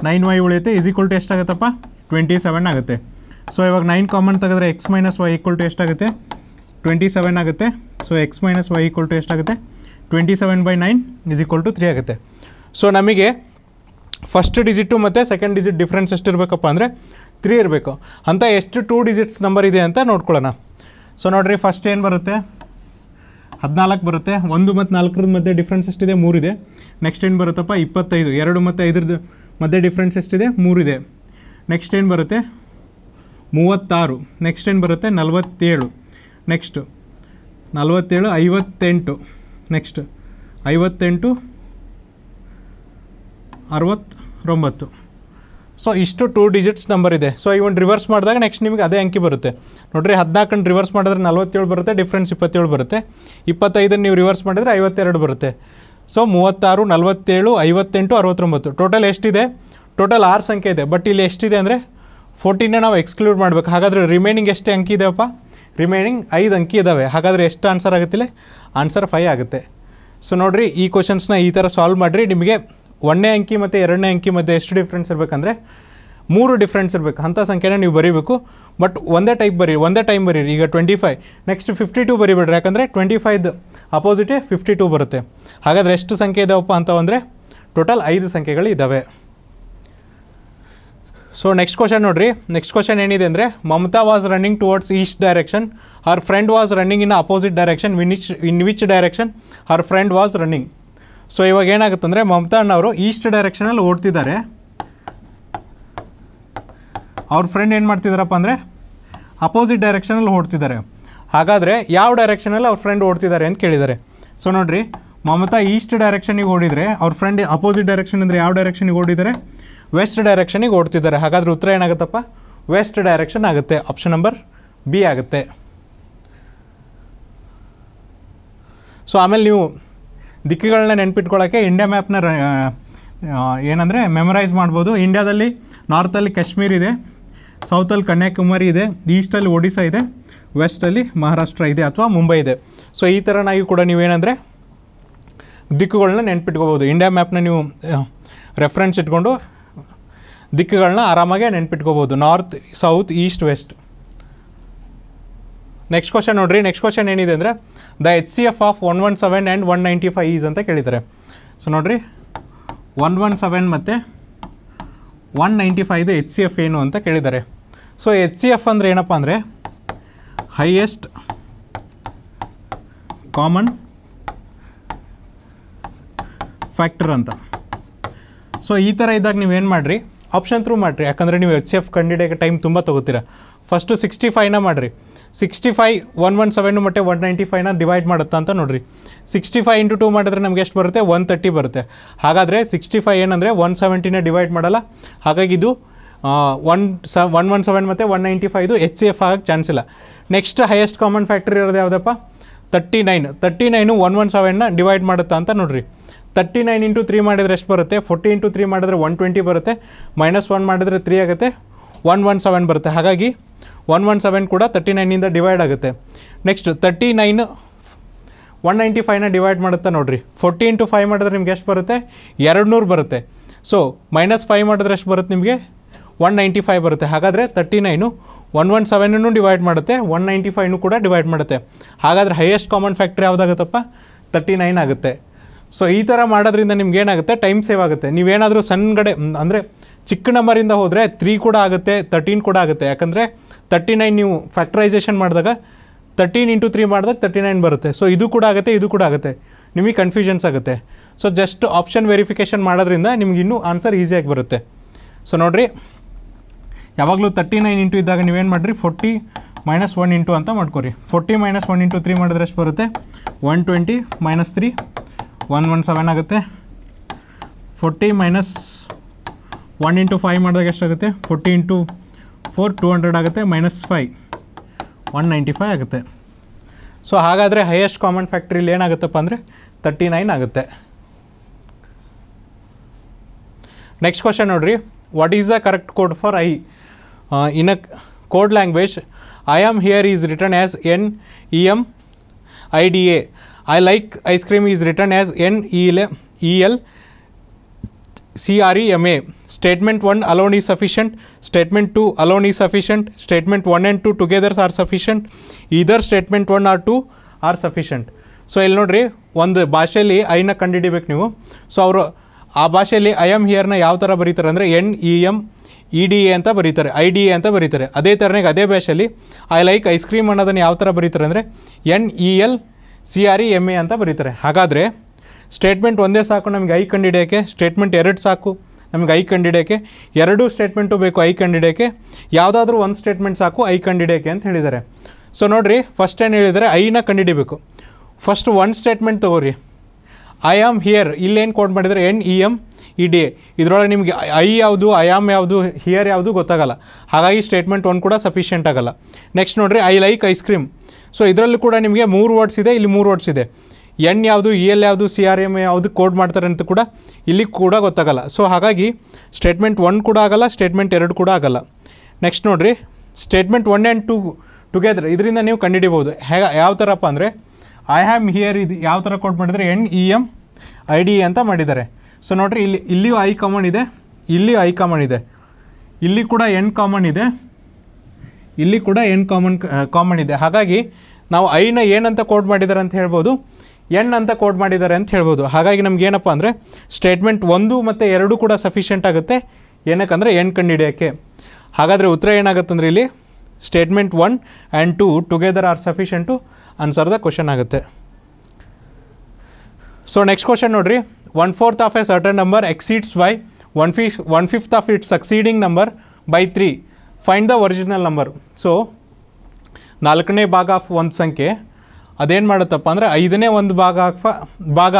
ನೈನ್ ವೈ ಉಳಿಯುತ್ತೆ ಇಸ್ ಈಕ್ವಲ್ ಟು ಎಷ್ಟಾಗತ್ತಪ್ಪ ಟ್ವೆಂಟಿ ಸೆವೆನ್ ಆಗುತ್ತೆ ಸೊ ಇವಾಗ ನೈನ್ ಕಾಮನ್ ತೆಗೆದ್ರೆ x minus y equal to ಎಷ್ಟಾಗುತ್ತೆ ಟ್ವೆಂಟಿ ಸೆವೆನ್ ಆಗುತ್ತೆ so x minus y equal to ಎಷ್ಟಾಗುತ್ತೆ twenty seven by nine is equal to three ಆಗುತ್ತೆ ಸೊ ನಮಗೆ ಫಸ್ಟ್ ಡಿಜಿಟು ಮತ್ತು ಸೆಕೆಂಡ್ ಡಿಜಿಟ್ ಡಿಫ್ರೆನ್ಸ್ ಎಷ್ಟಿರಬೇಕಪ್ಪ ಅಂದರೆ ತ್ರೀ ಇರಬೇಕು ಅಂತ ಎಷ್ಟು ಟೂ ಡಿಜಿಟ್ಸ್ ನಂಬರ್ ಇದೆ ಅಂತ ನೋಡ್ಕೊಳ್ಳೋಣ ಸೊ ನೋಡಿರಿ ಫಸ್ಟ್ ಏನು ಬರುತ್ತೆ ಹದಿನಾಲ್ಕು ಬರುತ್ತೆ ಒಂದು ಮತ್ತು ನಾಲ್ಕರದ ಮಧ್ಯೆ ಡಿಫ್ರೆನ್ಸ್ ಎಷ್ಟಿದೆ ಮೂರಿದೆ ನೆಕ್ಸ್ಟ್ ಏನು ಬರುತ್ತಪ್ಪ ಇಪ್ಪತ್ತೈದು ಎರಡು ಮತ್ತು ಐದರದ್ದು ಮಧ್ಯೆ ಡಿಫ್ರೆನ್ಸ್ ಎಷ್ಟಿದೆ ಮೂರಿದೆ ನೆಕ್ಸ್ಟ್ ಏನು ಬರುತ್ತೆ ಮೂವತ್ತಾರು ನೆಕ್ಸ್ಟ್ ಏನು ಬರುತ್ತೆ ನಲವತ್ತೇಳು ನೆಕ್ಸ್ಟು ನಲವತ್ತೇಳು ಐವತ್ತೆಂಟು ನೆಕ್ಸ್ಟ್ ಐವತ್ತೆಂಟು ಅರವತ್ತೊಂಬತ್ತು ಸೊ ಇಷ್ಟು ಟೂ ಡಿಜಿಟ್ಸ್ ನಂಬರ್ ಇದೆ ಸೊ ಈ ಒಂದು ರಿವರ್ಸ್ ಮಾಡಿದಾಗ ನೆಕ್ಸ್ಟ್ ನಿಮಗೆ ಅದೇ ಅಂಕಿ ಬರುತ್ತೆ ನೋಡಿರಿ ಹದಿನಾಲ್ಕನ್ನು ರಿವರ್ಸ್ ಮಾಡಿದ್ರೆ ನಲವತ್ತೇಳು ಬರುತ್ತೆ ಡಿಫ್ರೆನ್ಸ್ ಇಪ್ಪತ್ತೇಳು ಬರುತ್ತೆ ಇಪ್ಪತ್ತೈದನ್ನು ನೀವು ರಿವರ್ಸ್ ಮಾಡಿದರೆ ಐವತ್ತೆರಡು ಬರುತ್ತೆ ಸೊ ಮೂವತ್ತಾರು ನಲವತ್ತೇಳು ಐವತ್ತೆಂಟು ಅರವತ್ತೊಂಬತ್ತು ಟೋಟಲ್ ಎಷ್ಟಿದೆ ಟೋಟಲ್ ಆರು ಸಂಖ್ಯೆ ಇದೆ ಬಟ್ ಇಲ್ಲಿ ಎಷ್ಟಿದೆ ಅಂದರೆ ಫೋರ್ಟೀನೇ ನಾವು ಎಕ್ಸ್ಕ್ಲೂಡ್ ಮಾಡಬೇಕು ಹಾಗಾದರೆ ರಿಮೈನಿಂಗ್ ಎಷ್ಟು ಅಂಕಿ ಇದೆಯಪ್ಪ ರಿಮೈನಿಂಗ್ ಐದು ಅಂಕಿ ಇದ್ದಾವೆ ಹಾಗಾದರೆ ಎಷ್ಟು ಆನ್ಸರ್ ಆಗುತ್ತಿಲ್ಲ ಆನ್ಸರ್ ಫೈ ಆಗುತ್ತೆ ಸೊ ನೋಡಿರಿ ಈ ಕ್ವಶನ್ಸ್ನ ಈ ಥರ ಸಾಲ್ವ್ ಮಾಡಿರಿ ನಿಮಗೆ ಒಂದನೇ ಅಂಕಿ ಮತ್ತು ಎರಡನೇ ಅಂಕಿ ಮಧ್ಯೆ ಎಷ್ಟು ಡಿಫ್ರೆನ್ಸ್ ಇರಬೇಕಂದ್ರೆ ಮೂರು ಡಿಫ್ರೆನ್ಸ್ ಇರಬೇಕು ಅಂಥ ಸಂಖ್ಯೆನೇ ನೀವು ಬರೀಬೇಕು ಬಟ್ ಒಂದೇ ಟೈಪ್ ಬರೀ ಒಂದೇ ಟೈಮ್ ಬರೀರಿ ಈಗ twenty five next fifty two ಬರಿಬೇಡ್ರಿ ಯಾಕಂದರೆ ಟ್ವೆಂಟಿ ಫೈದು ಅಪೋಸಿಟೇ ಫಿಫ್ಟಿ ಟು ಬರುತ್ತೆ ಹಾಗಾದರೆ ಎಷ್ಟು ಸಂಖ್ಯೆ ಇದಾವಪ್ಪ ಅಂದರೆ ಟೋಟಲ್ ಐದು ಸಂಖ್ಯೆಗಳು ಇದ್ದಾವೆ ಸೊ ನೆಕ್ಸ್ಟ್ ಕ್ವಶನ್ ನೋಡ್ರಿ ನೆಕ್ಸ್ಟ್ ಕ್ವಶನ್ ಏನಿದೆ ಅಂದರೆ Mamata was running towards east direction her friend was running in opposite direction which in which direction her friend was running so ಇವಾಗ ಏನಾಗುತ್ತೆ ಅಂದರೆ ಮಮತಾ ಅಣ್ಣವರು ಈಸ್ಟ್ ಡೈರೆಕ್ಷನಲ್ಲಿ ಓಡ್ತಿದ್ದಾರೆ ಅವ್ರ ಫ್ರೆಂಡ್ ಏನು ಮಾಡ್ತಿದಾರಪ್ಪ ಅಂದರೆ ಅಪೋಸಿಟ್ ಡೈರೆಕ್ಷನಲ್ಲಿ ಓಡ್ತಿದ್ದಾರೆ ಹಾಗಾದರೆ ಯಾವ ಡೈರೆಕ್ಷನಲ್ಲಿ ಅವ್ರ ಫ್ರೆಂಡ್ ಓಡ್ತಿದ್ದಾರೆ ಅಂತ ಕೇಳಿದ್ದಾರೆ ಸೊ ನೋಡಿರಿ ಮಮತಾ ಈಸ್ಟ್ ಡೈರೆಕ್ಷನಿಗೆ ಓಡಿದರೆ ಅವ್ರ ಫ್ರೆಂಡ್ ಅಪೋಸಿಟ್ ಡೈರೆಕ್ಷನ್ ಅಂದರೆ ಯಾವ ಡೈರೆಕ್ಷನಿಗೆ ಓಡಿದ್ದಾರೆ ವೆಸ್ಟ್ ಡೈರೆಕ್ಷನಿಗೆ ಓಡ್ತಿದ್ದಾರೆ ಹಾಗಾದರೆ ಉತ್ತರ ಏನಾಗುತ್ತಪ್ಪ ವೆಸ್ಟ್ ಡೈರೆಕ್ಷನ್ ಆಗುತ್ತೆ ಆಪ್ಷನ್ ನಂಬರ್ ಬಿ ಆಗುತ್ತೆ ಸೊ ಆಮೇಲೆ ನೀವು ದಿಕ್ಕುಗಳನ್ನ ನೆನ್ಪಿಟ್ಕೊಳ್ಳೋಕ್ಕೆ ಇಂಡಿಯಾ ಮ್ಯಾಪ್ನ ಏನಂದರೆ ಮೆಮೊರೈಸ್ ಮಾಡ್ಬೋದು ಇಂಡ್ಯಾದಲ್ಲಿ ನಾರ್ತಲ್ಲಿ ಕಾಶ್ಮೀರ್ ಇದೆ ಸೌತಲ್ಲಿ ಕನ್ಯಾಕುಮಾರಿ ಇದೆ ಈಸ್ಟಲ್ಲಿ ಒಡಿಶಾ ಇದೆ ವೆಸ್ಟಲ್ಲಿ ಮಹಾರಾಷ್ಟ್ರ ಇದೆ ಅಥವಾ ಮುಂಬೈ ಇದೆ ಸೊ ಈ ಥರನಾಗಿ ಕೂಡ ನೀವೇನೆಂದರೆ ದಿಕ್ಕುಗಳನ್ನ ನೆನ್ಪಿಟ್ಕೋಬೋದು ಇಂಡಿಯಾ ಮ್ಯಾಪ್ನ ನೀವು ರೆಫರೆನ್ಸ್ ಇಟ್ಕೊಂಡು ದಿಕ್ಕುಗಳನ್ನ ಆರಾಮಾಗೆ ನೆನ್ಪಿಟ್ಕೋಬೋದು north south east west next question ನೋಡಿರಿ ನೆಕ್ಸ್ಟ್ ಕ್ವಶನ್ ಏನಿದೆ ಅಂದರೆ the H C F of one one seven and one ninety five is ಅಂತ ಕೇಳಿದ್ದಾರೆ ಸೊ ನೋಡಿರಿ ಒನ್ ಒನ್ ಸೆವೆನ್ ಮತ್ತು ಒನ್ ನೈಂಟಿ ಫೈವ್ದು ಎಚ್ ಸಿ ಎಫ್ ಏನು ಅಂತ ಕೇಳಿದ್ದಾರೆ ಸೊ ಎಚ್ ಸಿ ಎಫ್ ಅಂದರೆ ಏನಪ್ಪ ಅಂದರೆ ಹೈಯೆಸ್ಟ್ ಕಾಮನ್ ಫ್ಯಾಕ್ಟರ್ ಅಂತ ಸೊ ಈ ಥರ ಇದ್ದಾಗ ನೀವೇನು ಮಾಡಿರಿ ಆಪ್ಷನ್ ಥ್ರೂ ಮಾಡಿರಿ ಯಾಕಂದರೆ ನೀವು ಎಚ್ ಸಿ ಎಫ್ ಕಂಡಿಡಿಯೋಕ್ಕೆ ಟೈಮ್ ತುಂಬ ತೊಗೋತೀರ ಫಸ್ಟು ಸಿಕ್ಸ್ಟಿ ಫೈವ್ನ ಮಾಡಿರಿ sixty five one one seven ಮತ್ತು ಒನ್ ನೈಂಟಿ ಫೈವ್ನ ಡಿವೈಡ್ ಮಾಡುತ್ತಾ ಅಂತ ನೋಡಿರಿ ಸಿಕ್ಸ್ಟಿ ಫೈವ್ ಇಂಟು ಟು ಮಾಡಿದ್ರೆ ನಮ್ಗೆ ಎಷ್ಟು ಬರುತ್ತೆ ಒನ್ ತರ್ಟಿ ಬರುತ್ತೆ ಹಾಗಾದರೆ ಸಿಕ್ಸ್ಟಿ ಫೈವ್ ಏನಂದರೆ ಒನ್ ಸೆವೆಂಟಿನ ಡಿವೈಡ್ ಮಾಡಲ್ಲ ಹಾಗಾಗಿ ಇದು ಒನ್ ಸ ಒನ್ ಒನ್ ಸೆವೆನ್ ಮತ್ತು ಒನ್ ನೈಂಟಿ ಫೈವ್ದು ಎಚ್ ಸಿ ಎಫ್ ಆಗೋಕ್ಕೆ ಚಾನ್ಸ್ ಇಲ್ಲ ನೆಕ್ಸ್ಟ್ ಹೈಯೆಸ್ಟ್ ಕಾಮನ್ ಫ್ಯಾಕ್ಟ್ರಿ ಇರೋದು ಯಾವುದಪ್ಪ thirty nine thirty nine one one ಸೆವೆನ್ನ ಡಿವೈಡ್ ಮಾಡುತ್ತಾ ಅಂತ ನೋಡಿರಿ ತರ್ಟಿ ನೈನ್ ಇಂಟು ತ್ರೀ ಮಾಡಿದರೆ ಎಷ್ಟು ಬರುತ್ತೆ ಫೋರ್ಟಿ ಇಂಟು ತ್ರೀ ಮಾಡಿದರೆ ಒನ್ ಟ್ವೆಂಟಿ ಬರುತ್ತೆ ಮೈನಸ್ ಒನ್ ಮಾಡಿದರೆ ತ್ರೀ ಆಗುತ್ತೆ ಒನ್ ಒನ್ ಸೆವೆನ್ ಬರುತ್ತೆ ಹಾಗಾಗಿ ಒನ್ ಒನ್ ಸೆವೆನ್ ಕೂಡ ತರ್ಟಿ ನೈನಿಂದ ಡಿವೈಡ್ ಆಗುತ್ತೆ next thirty nine one ninety ಫೈವ್ನ ಡಿವೈಡ್ ಮಾಡುತ್ತೆ ನೋಡಿರಿ ಫೋರ್ಟಿ ಇಂಟು ಫೈವ್ ಮಾಡಿದ್ರೆ ನಿಮ್ಗೆ ಎಷ್ಟು ಬರುತ್ತೆ ಎರಡು ನೂರು ಬರುತ್ತೆ ಸೊ ಮೈನಸ್ ಫೈವ್ ಮಾಡಿದ್ರೆ ಎಷ್ಟು ಬರುತ್ತೆ ನಿಮಗೆ ಒನ್ ನೈಂಟಿ ಫೈವ್ ಬರುತ್ತೆ ಹಾಗಾದರೆ ತರ್ಟಿ ನೈನು ಒನ್ ಒನ್ ಸೆವೆನನ್ನು ಡಿವೈಡ್ ಮಾಡುತ್ತೆ ಒನ್ ನೈಂಟಿ ಫೈವ್ನು ಕೂಡ ಡಿವೈಡ್ ಮಾಡುತ್ತೆ ಹಾಗಾದರೆ ಹೈಯೆಸ್ಟ್ ಕಾಮನ್ ಫ್ಯಾಕ್ಟ್ರಿ ಯಾವುದಾಗುತ್ತಪ್ಪ ತರ್ಟಿ ನೈನ್ ಆಗುತ್ತೆ ಸೊ ಈ ಥರ ಮಾಡೋದ್ರಿಂದ ನಿಮ್ಗೆ ಏನಾಗುತ್ತೆ ಟೈಮ್ ಸೇವ್ ಆಗುತ್ತೆ ನೀವೇನಾದರೂ ಸಣ್ಣಗಡೆ ಅಂದರೆ ಚಿಕ್ಕ ನಂಬರಿಂದ ಹೋದರೆ ತ್ರೀ ಕೂಡ ಆಗುತ್ತೆ ತರ್ಟೀನ್ ಕೂಡ ಆಗುತ್ತೆ ಯಾಕಂದರೆ ತರ್ಟಿ ನೈನ್ ನೀವು ಫ್ಯಾಕ್ಟ್ರೈಸೇಷನ್ ಮಾಡಿದಾಗ ತರ್ಟೀನ್ ಇಂಟು ತ್ರೀ ಮಾಡಿದಾಗ ತರ್ಟಿ ನೈನ್ ಬರುತ್ತೆ ಸೊ ಇದು ಕೂಡ ಆಗುತ್ತೆ ಇದು ಕೂಡ ಆಗುತ್ತೆ ನಿಮಗೆ ಕನ್ಫ್ಯೂಷನ್ಸ್ ಆಗುತ್ತೆ ಸೊ ಜಸ್ಟ್ ಆಪ್ಷನ್ ವೆರಿಫಿಕೇಷನ್ ಮಾಡೋದ್ರಿಂದ ನಿಮ್ಗೆ ಇನ್ನೂ ಆನ್ಸರ್ ಈಸಿಯಾಗಿ ಬರುತ್ತೆ ಸೊ ನೋಡಿರಿ ಯಾವಾಗಲೂ ತರ್ಟಿ ನೈನ್ ಇಂಟು ಇದ್ದಾಗ ನೀವೇನು ಮಾಡಿರಿ ಫೋರ್ಟಿ ಮೈನಸ್ ಒನ್ ಇಂಟು ಅಂತ ಮಾಡ್ಕೊರಿ forty minus one into three ಮಾಡಿದ್ರೆ ಎಷ್ಟು ಬರುತ್ತೆ one twenty minus three one one seven ಆಗುತ್ತೆ forty minus one into five ಮಾಡಿದಾಗ ಎಷ್ಟಾಗುತ್ತೆ forty into four two hundred ಆಗುತ್ತೆ minus five one ninety five ಆಗುತ್ತೆ ಸೊ ಹಾಗಾದರೆ ಹೈಯೆಸ್ಟ್ ಕಾಮನ್ ಫ್ಯಾಕ್ಟ್ರಿಲಿ ಏನಾಗುತ್ತಪ್ಪ ಅಂದರೆ ತರ್ಟಿ ನೈನ್ ಆಗುತ್ತೆ ನೆಕ್ಸ್ಟ್ ಕ್ವಶನ್ ನೋಡಿರಿ what is the correct code for I in a code language I am here is return as N E M I D A I like ice cream is return as N E L E L C R E M A statement one alone is sufficient statement two alone is sufficient statement one and two togethers are sufficient either statement one or two are sufficient so ಇಲ್ಲಿ ನೋಡ್ರಿ ಒಂದು ಭಾಷೆಯಲ್ಲಿ ಐನ ಕಂಡುಹಿಡಿಬೇಕು ನೀವು ಸೊ ಅವರು ಆ ಭಾಷೆಯಲ್ಲಿ ಐ ಎಮ್ ಹಿಯರ್ನ ಯಾವ ಥರ ಬರೀತಾರೆ ಅಂದರೆ N E e M E e D A ಅಂತ ಬರೀತಾರೆ ಐ ಡಿ ಎ ಅಂತ ಬರೀತಾರೆ ಅದೇ ಥರನೇ ಅದೇ ಭಾಷೆಯಲ್ಲಿ ಐ ಲೈಕ್ ಐಸ್ ಕ್ರೀಮ್ ಅನ್ನೋದನ್ನು ಯಾವ ಥರ ಬರೀತಾರೆ ಅಂದರೆ N E e L C R E M A ಅಂತ ಬರೀತಾರೆ ಹಾಗಾದರೆ ಸ್ಟೇಟ್ಮೆಂಟ್ ಒಂದೇ ಸಾಕು ನಮಗೆ ಐ ಕಂಡಿಡಿಯೋಕ್ಕೆ ಸ್ಟೇಟ್ಮೆಂಟ್ ಎರಡು ಸಾಕು ನಮಗೆ ಐ ಕಂಡಿಡಿಯೋಕ್ಕೆ ಎರಡೂ ಸ್ಟೇಟ್ಮೆಂಟು ಬೇಕು ಐ ಕಂಡಿಡಿಯೋಕ್ಕೆ ಯಾವುದಾದ್ರೂ ಒಂದು ಸ್ಟೇಟ್ಮೆಂಟ್ ಸಾಕು ಐ ಕಂಡಿಡಿಯೋಕ್ಕೆ ಅಂತ ಹೇಳಿದ್ದಾರೆ ಸೊ ನೋಡಿರಿ ಫಸ್ಟ್ ಏನು ಹೇಳಿದರೆ ಐನ ಕಂಡಿಡಿಬೇಕು ಫಸ್ಟ್ ಒನ್ ಸ್ಟೇಟ್ಮೆಂಟ್ ತೊಗೋರಿ ಐ ಆಮ್ ಹಿಯರ್ ಇಲ್ಲೇನು ಕೋಡ್ ಮಾಡಿದರೆ N E e M E e D A ಇದರೊಳಗೆ ನಿಮಗೆ ಐ ಯಾವುದು ಐ ಆಮ್ ಯಾವುದು ಹಿಯರ್ ಯಾವುದು ಗೊತ್ತಾಗಲ್ಲ ಹಾಗಾಗಿ ಸ್ಟೇಟ್ಮೆಂಟ್ ಒಂದು ಕೂಡ ಸಫಿಷಿಯೆಂಟ್ ಆಗಲ್ಲ ನೆಕ್ಸ್ಟ್ ನೋಡಿರಿ I like ice cream so ಇದರಲ್ಲೂ ಕೂಡ ನಿಮಗೆ ಮೂರು ವರ್ಡ್ಸ್ ಇದೆ ಇಲ್ಲಿ ಮೂರು ವರ್ಡ್ಸ್ ಇದೆ ಎನ್ ಯಾವುದು ಇ e ಎಲ್ ಯಾವುದು ಸಿ ಆರ್ ಎಮ್ ಯಾವುದು ಕೋಡ್ ಮಾಡ್ತಾರೆ ಅಂತ ಕೂಡ ಇಲ್ಲಿ ಕೂಡ ಗೊತ್ತಾಗಲ್ಲ ಸೊ ಹಾಗಾಗಿ ಸ್ಟೇಟ್ಮೆಂಟ್ ಒನ್ ಕೂಡ ಆಗಲ್ಲ ಸ್ಟೇಟ್ಮೆಂಟ್ ಎರಡು ಕೂಡ ಆಗಲ್ಲ ನೆಕ್ಸ್ಟ್ ನೋಡಿರಿ statement one and two together ಇದರಿಂದ ನೀವು ಕಂಡುಹಿಡಿಬೋದು ಹೇಗೆ ಯಾವ ಥರಪ್ಪ ಅಂದರೆ ಐ ಹ್ಯಾಮ್ ಹಿಯರ್ ಇದು ಯಾವ ಥರ ಕೋಡ್ ಮಾಡಿದರೆ N E e, M I D ಅಂತ ಮಾಡಿದ್ದಾರೆ ಸೊ ನೋಡಿರಿ ಇಲ್ಲಿ ಇಲ್ಲಿಯೂ ಐ ಕಾಮನ್ ಇದೆ ಇಲ್ಲಿಯೂ ಐ ಕಾಮನ್ ಇದೆ ಇಲ್ಲಿ ಕೂಡ ಎನ್ ಕಾಮನ್ ಇದೆ ಇಲ್ಲಿ ಕೂಡ ಎನ್ ಕಾಮನ್ ಕಾಮನ್ ಇದೆ ಹಾಗಾಗಿ ನಾವು ಐನ ಏನಂತ ಕೋಡ್ ಮಾಡಿದ್ದಾರೆ ಅಂತ ಹೇಳ್ಬೋದು ಎನ್ ಅಂತ ಕೋಡ್ ಮಾಡಿದ್ದಾರೆ ಅಂತ ಹೇಳ್ಬೋದು ಹಾಗಾಗಿ ನಮ್ಗೆ ಏನಪ್ಪ ಅಂದರೆ ಸ್ಟೇಟ್ಮೆಂಟ್ ಒಂದು ಮತ್ತು ಎರಡು ಕೂಡ ಸಫಿಷಿಯೆಂಟ್ ಆಗುತ್ತೆ ಏನಕ್ಕಂದರೆ ಎನ್ ಕಂಡುಹಿಡಿಯೋಕ್ಕೆ ಹಾಗಾದರೆ ಉತ್ತರ ಏನಾಗುತ್ತಂದ್ರೆ ಇಲ್ಲಿ statement one and two together are sufficient to the question ಆಗುತ್ತೆ ಸೊ ನೆಕ್ಸ್ಟ್ ಕ್ವಶನ್ ನೋಡಿರಿ one fourth of a certain number exceeds by one fifth one fifth of it succeeding number by three find the original number so ನಾಲ್ಕನೇ ಭಾಗ ಆಫ್ ಒಂದು ಸಂಖ್ಯೆ ಅದೇನು ಮಾಡುತ್ತಪ್ಪ ಅಂದರೆ ಐದನೇ ಒಂದು ಭಾಗ ಆಫ್ ಭಾಗ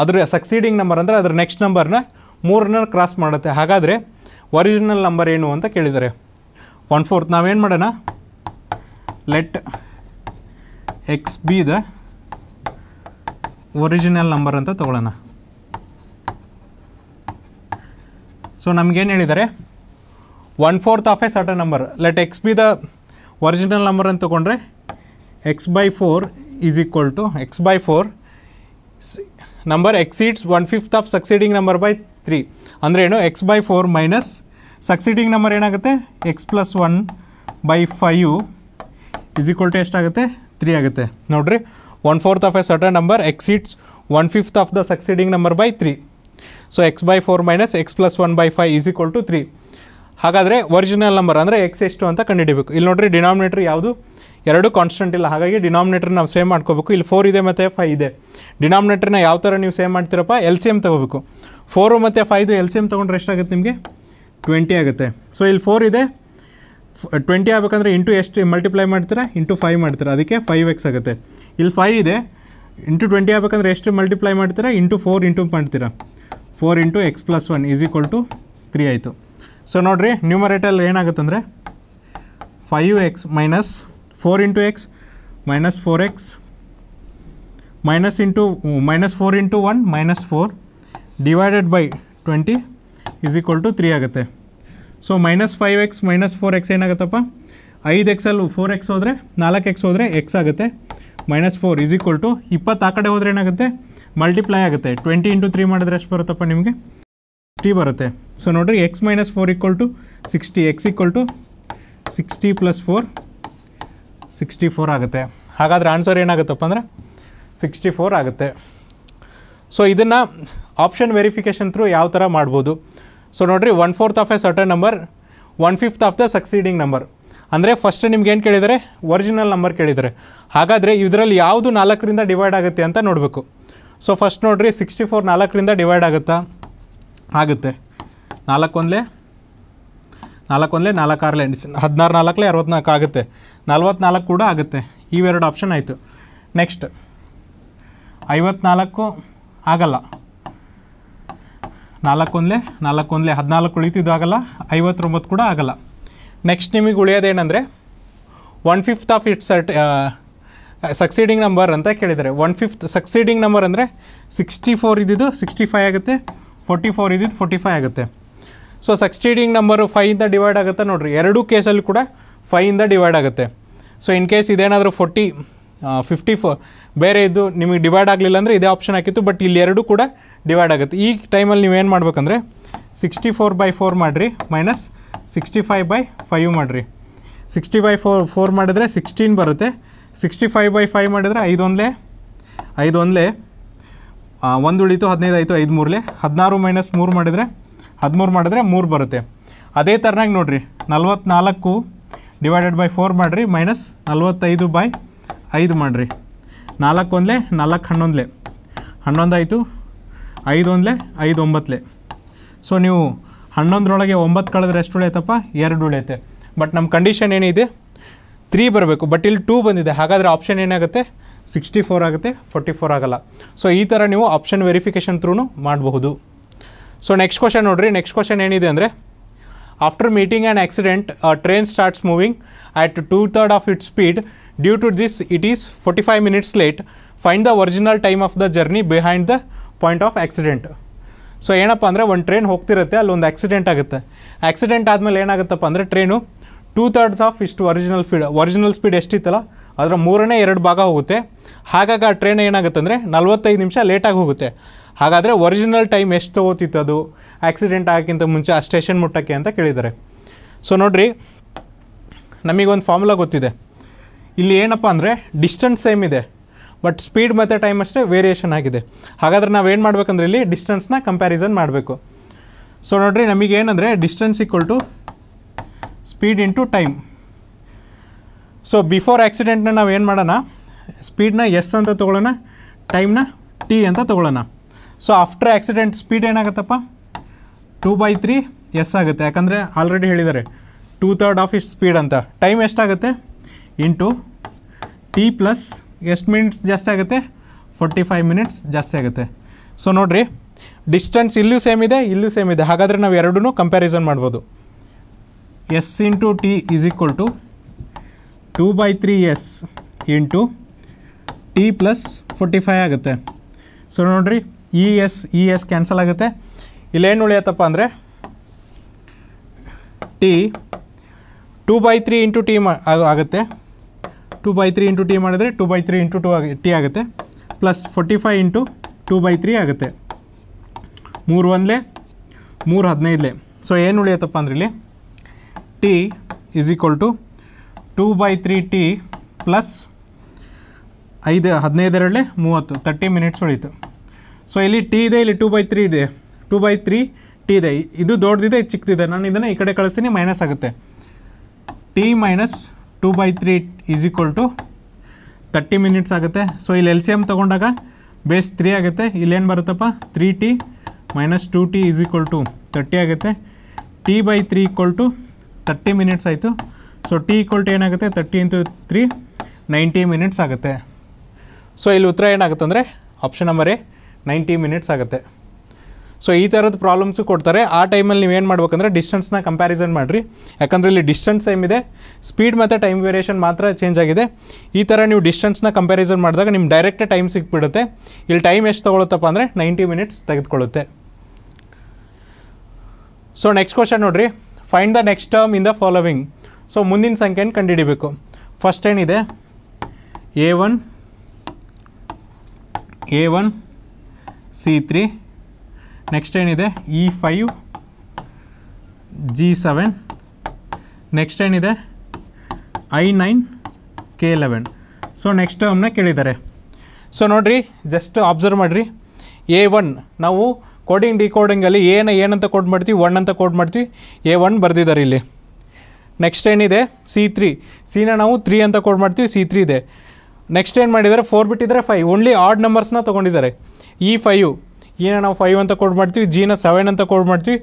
ಅದರ ಸಕ್ಸೀಡಿಂಗ್ ನಂಬರ್ ಅಂದರೆ ಅದರ ನೆಕ್ಸ್ಟ್ ನಂಬರ್ನ ಮೂರನ್ನ ಕ್ರಾಸ್ ಮಾಡುತ್ತೆ ಹಾಗಾದರೆ ಒರಿಜಿನಲ್ ನಂಬರ್ ಏನು ಅಂತ ಕೇಳಿದರೆ ಒನ್ ಫೋರ್ತ್ ನಾವೇನು ಮಾಡೋಣ let X be the original number ಅಂತ ತಗೊಳ್ಳೋಣ ಸೊ ನಮಗೇನು ಹೇಳಿದ್ದಾರೆ one fourth of a certain number let X be the original number ಅಂತ ತೊಗೊಂಡ್ರೆ x by four is equal to x by four number exceeds one fifth of succeeding number by three ಅಂದರೆ ಏನು x by four minus succeeding number ಏನಾಗುತ್ತೆ x plus one by five is equal to ಎಷ್ಟಾಗುತ್ತೆ ತ್ರೀ ಆಗುತ್ತೆ ನೋಡಿರಿ one fourth of a certain number exceeds one fifth of the succeeding number by three so x by four minus x plus one by five is equal to three ಹಾಗಾದರೆ ಒರಿಜಿನಲ್ ನಂಬರ್ ಅಂದರೆ ಎಕ್ಸ್ ಎಷ್ಟು ಅಂತ ಕಂಡುಹಿಡಬೇಕು ಇಲ್ಲಿ ನೋಡ್ರಿ ಡಿನಾಮಿನೇಟ್ರ್ ಯಾವುದು ಎರಡು ಕಾನ್ಸ್ಟೆಂಟ್ ಇಲ್ಲ ಹಾಗಾಗಿ ಡಿನಾಮಿನೇಟ್ರ್ ನಾವು ಸೇವ್ ಮಾಡ್ಕೋಬೇಕು ಇಲ್ಲಿ ಫೋರ್ ಇದೆ ಮತ್ತು ಫೈ ಇದೆ ಡಿನಾಮಿನೇಟ್ರ್ನ ಯಾವ ಥರ ನೀವು ಸೇವ್ ಮಾಡ್ತೀರಪ್ಪ ಎಲ್ ಸಿ ಎಮ್ ತೊಗೋಬೇಕು ಫೋರು ಮತ್ತು ಫೈದು ಎಲ್ ಸಿ ಎಮ್ ತೊಗೊಂಡ್ರೆ ಎಷ್ಟಾಗುತ್ತೆ ನಿಮಗೆ ಟ್ವೆಂಟಿ ಆಗುತ್ತೆ ಸೊ ಇಲ್ಲಿ ಫೋರ್ ಇದೆ ಟ್ವೆಂಟಿ uh, ಆಗಬೇಕಂದ್ರೆ ಇಂಟು ಎಷ್ಟು ಮಲ್ಟಿಪ್ಲೈ ಮಾಡ್ತೀರಾ ಇಂಟು ಫೈವ್ ಮಾಡ್ತೀರಾ ಅದಕ್ಕೆ ಫೈವ್ ಎಕ್ಸ್ ಆಗುತ್ತೆ ಇಲ್ಲಿ ಫೈವ್ ಇದೆ ಇಂಟು ಟ್ವೆಂಟಿ ಆಗಬೇಕಂದ್ರೆ ಎಷ್ಟು ಮಲ್ಟಿಪ್ಲೈ ಮಾಡ್ತೀರಾ ಇಂಟು ಫೋರ್ ಇಂಟು ಮಾಡ್ತೀರಾ four into X plus one is equal to three ಆಯಿತು ಸೊ ನೋಡಿರಿ ನ್ಯೂಮರೇಟಲ್ಲಿ ಏನಾಗುತ್ತಂದರೆ five x minus four into x minus four x minus into minus four into one minus four divided by twenty is equal to three ಆಗುತ್ತೆ so minus five x minus four x ಏನಾಗುತ್ತಪ್ಪ ಐದು ಎಕ್ಸಲ್ಲು ಫೋರ್ ಎಕ್ಸ್ ಹೋದರೆ ನಾಲ್ಕು ಎಕ್ಸ್ ಹೋದರೆ ಎಕ್ಸ್ ಆಗುತ್ತೆ minus four is equal to ಇಪ್ಪತ್ತು ಆ ಕಡೆ ಹೋದರೆ ಏನಾಗುತ್ತೆ ಮಲ್ಟಿಪ್ಲೈ ಆಗುತ್ತೆ ಟ್ವೆಂಟಿ ಇಂಟು ತ್ರೀ ಮಾಡಿದ್ರೆ ಎಷ್ಟು ಬರುತ್ತಪ್ಪ ನಿಮಗೆ ಟಿ ಬರುತ್ತೆ ಸೊ ನೋಡಿರಿ x minus four equal to sixty x equal to sixty plus four sixty four ಆಗುತ್ತೆ ಹಾಗಾದರೆ ಆನ್ಸರ್ ಏನಾಗುತ್ತಪ್ಪ ಅಂದರೆ ಸಿಕ್ಸ್ಟಿ ಫೋರ್ ಆಗುತ್ತೆ ಸೊ ಇದನ್ನು ಆಪ್ಷನ್ ವೆರಿಫಿಕೇಶನ್ ಥ್ರೂ ಯಾವ ಥರ ಮಾಡ್ಬೋದು ಸೊ ನೋಡಿರಿ one fourth of a certain number one fifth of the succeeding number ಅಂದರೆ ಫಸ್ಟ್ ನಿಮ್ಗೆ ಏನು ಕೇಳಿದರೆ ಒರಿಜಿನಲ್ ನಂಬರ್ ಕೇಳಿದರೆ ಹಾಗಾದರೆ ಇದರಲ್ಲಿ ಯಾವುದು ನಾಲ್ಕರಿಂದ ಡಿವೈಡ್ ಆಗುತ್ತೆ ಅಂತ ನೋಡಬೇಕು ಸೊ ಫಸ್ಟ್ ನೋಡಿರಿ ಸಿಕ್ಸ್ಟಿ ಫೋರ್ ನಾಲ್ಕರಿಂದ ಡಿವೈಡ್ ಆಗುತ್ತಾ ಆಗುತ್ತೆ ನಾಲ್ಕೊಂದಲೇ ನಾಲ್ಕೊಂದಲೇ ನಾಲ್ಕಾರಲೆ ಹದಿನಾರು ನಾಲ್ಕಲೆ ಅರವತ್ನಾಲ್ಕು ಆಗುತ್ತೆ ನಲ್ವತ್ನಾಲ್ಕು ಕೂಡ ಆಗುತ್ತೆ ಇವೆರಡು ಆಪ್ಷನ್ ಆಯಿತು ನೆಕ್ಸ್ಟ್ ಐವತ್ನಾಲ್ಕು ಆಗಲ್ಲ ನಾಲ್ಕೊಂದಲೇ ನಾಲ್ಕೊಂದಲೇ ಹದಿನಾಲ್ಕು ಉಳಿತಿದ್ದು ಆಗಲ್ಲ ಐವತ್ತೊಂಬತ್ತು ಕೂಡ ಆಗಲ್ಲ ನೆಕ್ಸ್ಟ್ ನಿಮಗೆ ಉಳಿಯೋದೇನೆಂದರೆ ಒನ್ ಫಿಫ್ತ್ ಆಫ್ ಇಟ್ ಸರ್ಟ್ ಸಕ್ಸೀಡಿಂಗ್ ನಂಬರ್ ಅಂತ ಕೇಳಿದರೆ ಒನ್ ಫಿಫ್ತ್ ಸಕ್ಸೀಡಿಂಗ್ ನಂಬರ್ ಅಂದರೆ ಸಿಕ್ಸ್ಟಿ ಫೋರ್ ಇದ್ದಿದ್ದು ಸಿಕ್ಸ್ಟಿ ಫೈವ್ ಆಗುತ್ತೆ ಫೋರ್ಟಿ ಫೋರ್ ಇದ್ದಿದ್ದು ಫೋರ್ಟಿ ಫೈ ಆಗುತ್ತೆ ಸೊ ಸಕ್ಸ್ಟೀಡಿಂಗ್ ನಂಬರು ಫೈವಿಂದ ಡಿವೈಡ್ ಆಗುತ್ತೆ ನೋಡಿರಿ ಎರಡೂ ಕೇಸಲ್ಲಿ ಕೂಡ ಫೈಯಿಂದ ಡಿವೈಡ್ ಆಗುತ್ತೆ ಸೊ ಇನ್ ಕೇಸ್ ಇದೇನಾದರೂ ಫೋರ್ಟಿ ಫಿಫ್ಟಿ ಫೋ ಬೇರೆ ಇದ್ದು ನಿಮಗೆ ಡಿವೈಡ್ ಆಗಲಿಲ್ಲ ಅಂದರೆ ಇದೇ ಆಪ್ಷನ್ ಹಾಕಿತ್ತು ಬಟ್ ಇಲ್ಲಿ ಎರಡೂ ಕೂಡ ಡಿವೈಡ್ ಆಗುತ್ತೆ ಈ ಟೈಮಲ್ಲಿ ನೀವೇನು ಮಾಡಬೇಕಂದ್ರೆ ಸಿಕ್ಸ್ಟಿ ಫೋರ್ ಬೈ ಫೋರ್ ಮಾಡಿರಿ minus sixty five by five ಮಾಡಿರಿ ಸಿಕ್ಸ್ಟಿ ಬೈ ಫೋರ್ ಫೋರ್ ಮಾಡಿದರೆ ಸಿಕ್ಸ್ಟೀನ್ ಬರುತ್ತೆ ಸಿಕ್ಸ್ಟಿ ಫೈವ್ ಬೈ ಫೈವ್ ಮಾಡಿದರೆ ಐದೊಂದಲೇ ಐದೊಂದಲೇ ಒಂದು ಉಳಿತು ಹದಿನೈದು ಆಯಿತು ಐದು ಮೂರಲೆ ಹದಿನಾರು ಮೈನಸ್ ಮೂರು ಮಾಡಿದರೆ ಹದಿಮೂರು ಮಾಡಿದರೆ ಮೂರು ಬರುತ್ತೆ ಅದೇ ಥರನಾಗಿ ನೋಡಿರಿ ನಲ್ವತ್ನಾಲ್ಕು ಡಿವೈಡೆಡ್ ಬೈ ಫೋರ್ ಮಾಡಿರಿ ಮೈನಸ್ ನಲ್ವತ್ತೈದು ಬೈ ಐದು ಮಾಡಿರಿ ನಾಲ್ಕು ಒಂದಲೆ ನಾಲ್ಕು ಹನ್ನೊಂದಲೆ ಹನ್ನೊಂದಾಯಿತು ಐದು ಒಂದಲೆ ಐದು ಒಂಬತ್ತಲೆ ಸೊ ನೀವು ಹನ್ನೊಂದರೊಳಗೆ ಒಂಬತ್ತು ಕಳೆದ್ರೆ ಎಷ್ಟು ಉಳಿಯತ್ತಪ್ಪ ಎರಡು ಉಳಿಯುತ್ತೆ ಬಟ್ ನಮ್ಮ ಕಂಡೀಷನ್ ಏನಿದೆ ತ್ರೀ ಬರಬೇಕು ಬಟ್ ಇಲ್ಲಿ ಟೂ ಬಂದಿದೆ ಹಾಗಾದರೆ ಆಪ್ಷನ್ ಏನಾಗುತ್ತೆ ಸಿಕ್ಸ್ಟಿ ಫೋರ್ ಆಗುತ್ತೆ ಫೋರ್ಟಿ ಫೋರ್ ಆಗಲ್ಲ ಸೊ ಈ ಥರ ನೀವು ಆಪ್ಷನ್ ವೆರಿಫಿಕೇಷನ್ ಥ್ರೂ ಮಾಡಬಹುದು ಸೊ ನೆಕ್ಸ್ಟ್ ಕ್ವಶನ್ ನೋಡಿರಿ ನೆಕ್ಸ್ಟ್ ಕ್ವಶನ್ ಏನಿದೆ ಅಂದರೆ after meeting and accident train starts moving at two third of its speed due to this it is forty five minutes late find the original time of the journey behind the point of accident so ಏನಪ್ಪ ಅಂದರೆ ಒಂದು ಟ್ರೈನ್ ಹೋಗ್ತಿರುತ್ತೆ ಅಲ್ಲೊಂದು ಆಕ್ಸಿಡೆಂಟ್ ಆಗುತ್ತೆ ಆಕ್ಸಿಡೆಂಟ್ ಆದಮೇಲೆ ಏನಾಗುತ್ತಪ್ಪ ಅಂದರೆ ಟ್ರೈನು ಟೂ ಥರ್ಡ್ಸ್ ಆಫ್ ಇಷ್ಟು ಒರಿಜಿನಲ್ ಸ್ಪೀಡ್ ಒರಿಜಿನಲ್ ಸ್ಪೀಡ್ ಎಷ್ಟಿತ್ತಲ್ಲ ಅದರ ಮೂರನೇ ಎರಡು ಭಾಗ ಹೋಗುತ್ತೆ ಹಾಗಾಗಿ ಆ ಟ್ರೈನ್ ಏನಾಗುತ್ತೆ ಅಂದರೆ ನಲ್ವತ್ತೈದು ನಿಮಿಷ ಲೇಟಾಗಿ ಹೋಗುತ್ತೆ ಹಾಗಾದರೆ ಒರಿಜಿನಲ್ ಟೈಮ್ ಎಷ್ಟು ತಗೋತಿತ್ತು ಅದು ಆಕ್ಸಿಡೆಂಟ್ ಆಗೋಕ್ಕಿಂತ ಮುಂಚೆ ಆ ಸ್ಟೇಷನ್ ಮುಟ್ಟಕ್ಕೆ ಅಂತ ಕೇಳಿದ್ದಾರೆ ಸೊ ನೋಡಿರಿ ನಮಗೊಂದು ಫಾರ್ಮುಲಾ ಗೊತ್ತಿದೆ ಇಲ್ಲಿ ಏನಪ್ಪ ಅಂದರೆ ಡಿಸ್ಟೆನ್ಸ್ ಸೇಮ್ ಇದೆ ಬಟ್ ಸ್ಪೀಡ್ ಮತ್ತು ಟೈಮ್ ಅಷ್ಟೇ ವೇರಿಯೇಷನ್ ಆಗಿದೆ ಹಾಗಾದರೆ ಏನು ಮಾಡಬೇಕಂದ್ರೆ ಇಲ್ಲಿ ಡಿಸ್ಟೆನ್ಸ್ನ ಕಂಪ್ಯಾರಿಸನ್ ಮಾಡಬೇಕು ಸೊ ನೋಡಿರಿ ನಮಗೇನಂದರೆ distance equal to speed into time so before ಆ್ಯಕ್ಸಿಡೆಂಟ್ನ ನಾವು ಏನು ಮಾಡೋಣ ಸ್ಪೀಡ್ನ ಎಸ್ ಅಂತ ತೊಗೊಳ್ಳೋಣ ಟೈಮ್ನ ಟಿ ಅಂತ ತೊಗೊಳ್ಳೋಣ ಸೊ ಆಫ್ಟರ್ ಆ್ಯಕ್ಸಿಡೆಂಟ್ ಸ್ಪೀಡ್ ಏನಾಗುತ್ತಪ್ಪ ಟೂ ಬೈ ತ್ರೀ ಎಸ್ ಆಗುತ್ತೆ ಯಾಕಂದರೆ ಆಲ್ರೆಡಿ ಹೇಳಿದ್ದಾರೆ ಟೂ ಥರ್ಡ್ ಆಫ್ ಇಷ್ಟು ಸ್ಪೀಡ್ ಅಂತ ಟೈಮ್ ಎಷ್ಟಾಗುತ್ತೆ ಇಂಟು ಟಿ ಪ್ಲಸ್ ಎಷ್ಟು ಮಿನಿಟ್ಸ್ ಜಾಸ್ತಿ ಆಗುತ್ತೆ ಫೋರ್ಟಿ ಫೈವ್ ಮಿನಿಟ್ಸ್ ಜಾಸ್ತಿ ಆಗುತ್ತೆ ಸೊ ನೋಡಿರಿ ಡಿಸ್ಟೆನ್ಸ್ ಇಲ್ಲೂ ಸೇಮ್ ಇದೆ ಇಲ್ಲೂ ಸೇಮ್ ಇದೆ ಹಾಗಾದರೆ ನಾವು ಎರಡೂ ಕಂಪ್ಯಾರಿಸನ್ ಮಾಡ್ಬೋದು S into T is equal to two by three S into T plus forty five ಆಗುತ್ತೆ ಸೊ ನೋಡಿರಿ ಇ ಎಸ್ ಇ ಎಸ್ ಕ್ಯಾನ್ಸಲ್ ಆಗುತ್ತೆ ಇಲ್ಲೇನು ಉಳಿಯತ್ತಪ್ಪ ಅಂದರೆ T two by three into T ಆಗುತ್ತೆ two by three into T ಮಾಡಿದರೆ two by three into two ಆಗಿ ಟಿ ಆಗುತ್ತೆ plus forty five into two by three ಆಗುತ್ತೆ ಮೂರು ಒಂದಲೇ ಮೂರು ಹದಿನೈದಲೇ ಸೊ ಏನು ಉಳಿಯತ್ತಪ್ಪ ಅಂದ್ರೆ ಇಲ್ಲಿ T is equal to two by three T plus ಐದು ಹದಿನೈದರಲ್ಲೇ ಮೂವತ್ತು ತರ್ಟಿ ಮಿನಿಟ್ಸ್ ಉಳಿತು ಸೊ ಇಲ್ಲಿ ಟಿ ಇದೆ ಇಲ್ಲಿ ಟೂ ಬೈ ತ್ರೀ ಇದೆ ಟೂ ಬೈ ತ್ರೀ ಟಿ ಇದೆ ಇದು ದೊಡ್ಡದಿದೆ ಇದು ಚಿಕ್ಕದಿದೆ ನಾನು ಇದನ್ನು ಈ ಕಡೆ ಕಳಿಸ್ತೀನಿ ಮೈನಸ್ ಆಗುತ್ತೆ T minus two by three is equal to thirty minutes ಆಗುತ್ತೆ ಸೊ ಇಲ್ಲಿ ಎಲ್ ಸಿ ಎಮ್ ತೊಗೊಂಡಾಗ ಬೇಸ್ ತ್ರೀ ಆಗುತ್ತೆ ಇಲ್ಲೇನು ಬರುತ್ತಪ್ಪ three T minus two T is equal to thirty ಆಗುತ್ತೆ T by three equal to thirty minutes ಆಯಿತು ಸೊ ಟಿ ಈಕ್ವಲ್ ಟು ಏನಾಗುತ್ತೆ thirty into three ninety minutes ಆಗುತ್ತೆ ಸೊ ಇಲ್ಲಿ ಉತ್ತರ ಏನಾಗುತ್ತೆ ಅಂದರೆ option number A ninety minutes ಆಗುತ್ತೆ ಸೊ ಈ ಥರದ ಪ್ರಾಬ್ಲಮ್ಸು ಕೊಡ್ತಾರೆ ಆ ಟೈಮಲ್ಲಿ ನೀವೇನು ಮಾಡ್ಬೇಕಂದ್ರೆ ಡಿಸ್ಟೆನ್ಸ್ನ ಕಂಪ್ಯಾರಿಸನ್ ಮಾಡಿರಿ ಯಾಕಂದರೆ ಇಲ್ಲಿ ಡಿಸ್ಟೆನ್ಸ್ ಸೇಮ್ ಇದೆ ಸ್ಪೀಡ್ ಮತ್ತು ಟೈಮ್ ವೇರಿಯೇಷನ್ ಮಾತ್ರ ಚೇಂಜ್ ಆಗಿದೆ ಈ ಥರ ನೀವು ಡಿಸ್ಟೆನ್ಸ್ನ ಕಂಪ್ಯಾರಿಸನ್ ಮಾಡಿದಾಗ ನಿಮ್ಮ ಡೈರೆಕ್ಟ್ ಟೈಮ್ ಸಿಕ್ಬಿಡುತ್ತೆ ಇಲ್ಲಿ ಟೈಮ್ ಎಷ್ಟು ತೊಗೊಳುತ್ತಪ್ಪ ಅಂದರೆ ನೈಂಟಿ ಮಿನಿಟ್ಸ್ ತೆಗೆದುಕೊಳ್ಳುತ್ತೆ ಸೊ ನೆಕ್ಸ್ಟ್ ಕ್ವಶನ್ ನೋಡಿರಿ find the next term in the following so ಮುಂದಿನ ಸಂಖ್ಯೆಯನ್ನು ಕಂಡುಹಿಡಿಬೇಕು ಫಸ್ಟ್ ಏನಿದೆ A one A one C three next ಏನಿದೆ E five G seven next ಏನಿದೆ I nine K eleven so next ಟರ್ಮ್ನ ಕೇಳಿದ್ದಾರೆ ಸೊ ನೋಡಿರಿ ಜಸ್ಟ್ ಅಬ್ಸರ್ವ್ ಮಾಡಿರಿ ಎ ಒನ್ ನಾವು ಕೋಡಿಂಗ್ ಡಿಕೋಡಿಂಗಲ್ಲಿ ಏನು ಏನಂತ ಕೋಡ್ ಮಾಡ್ತೀವಿ ಒನ್ ಅಂತ ಕೋಡ್ ಮಾಡ್ತೀವಿ ಎ ಒನ್ ಬರೆದಿದ್ದಾರೆ ಇಲ್ಲಿ ನೆಕ್ಸ್ಟ್ ಏನಿದೆ ಸಿ ತ್ರೀ ಸಿನ ನಾವು ತ್ರೀ ಅಂತ ಕೋಡ್ ಮಾಡ್ತೀವಿ ಸಿ ತ್ರೀ ಇದೆ ನೆಕ್ಸ್ಟ್ ಏನು ಮಾಡಿದರೆ ಫೋರ್ ಬಿಟ್ಟಿದ್ದಾರೆ ಫೈವ್ ಓನ್ಲಿ ಆರ್ಡ್ ನಂಬರ್ಸ್ನ ತೊಗೊಂಡಿದ್ದಾರೆ ಈ ಫೈವ್ ಈನ ನಾವು ಫೈವ್ ಅಂತ ಕೋಡ್ ಮಾಡ್ತೀವಿ ಜಿನ ಸೆವೆನ್ ಅಂತ ಕೋಡ್ ಮಾಡ್ತೀವಿ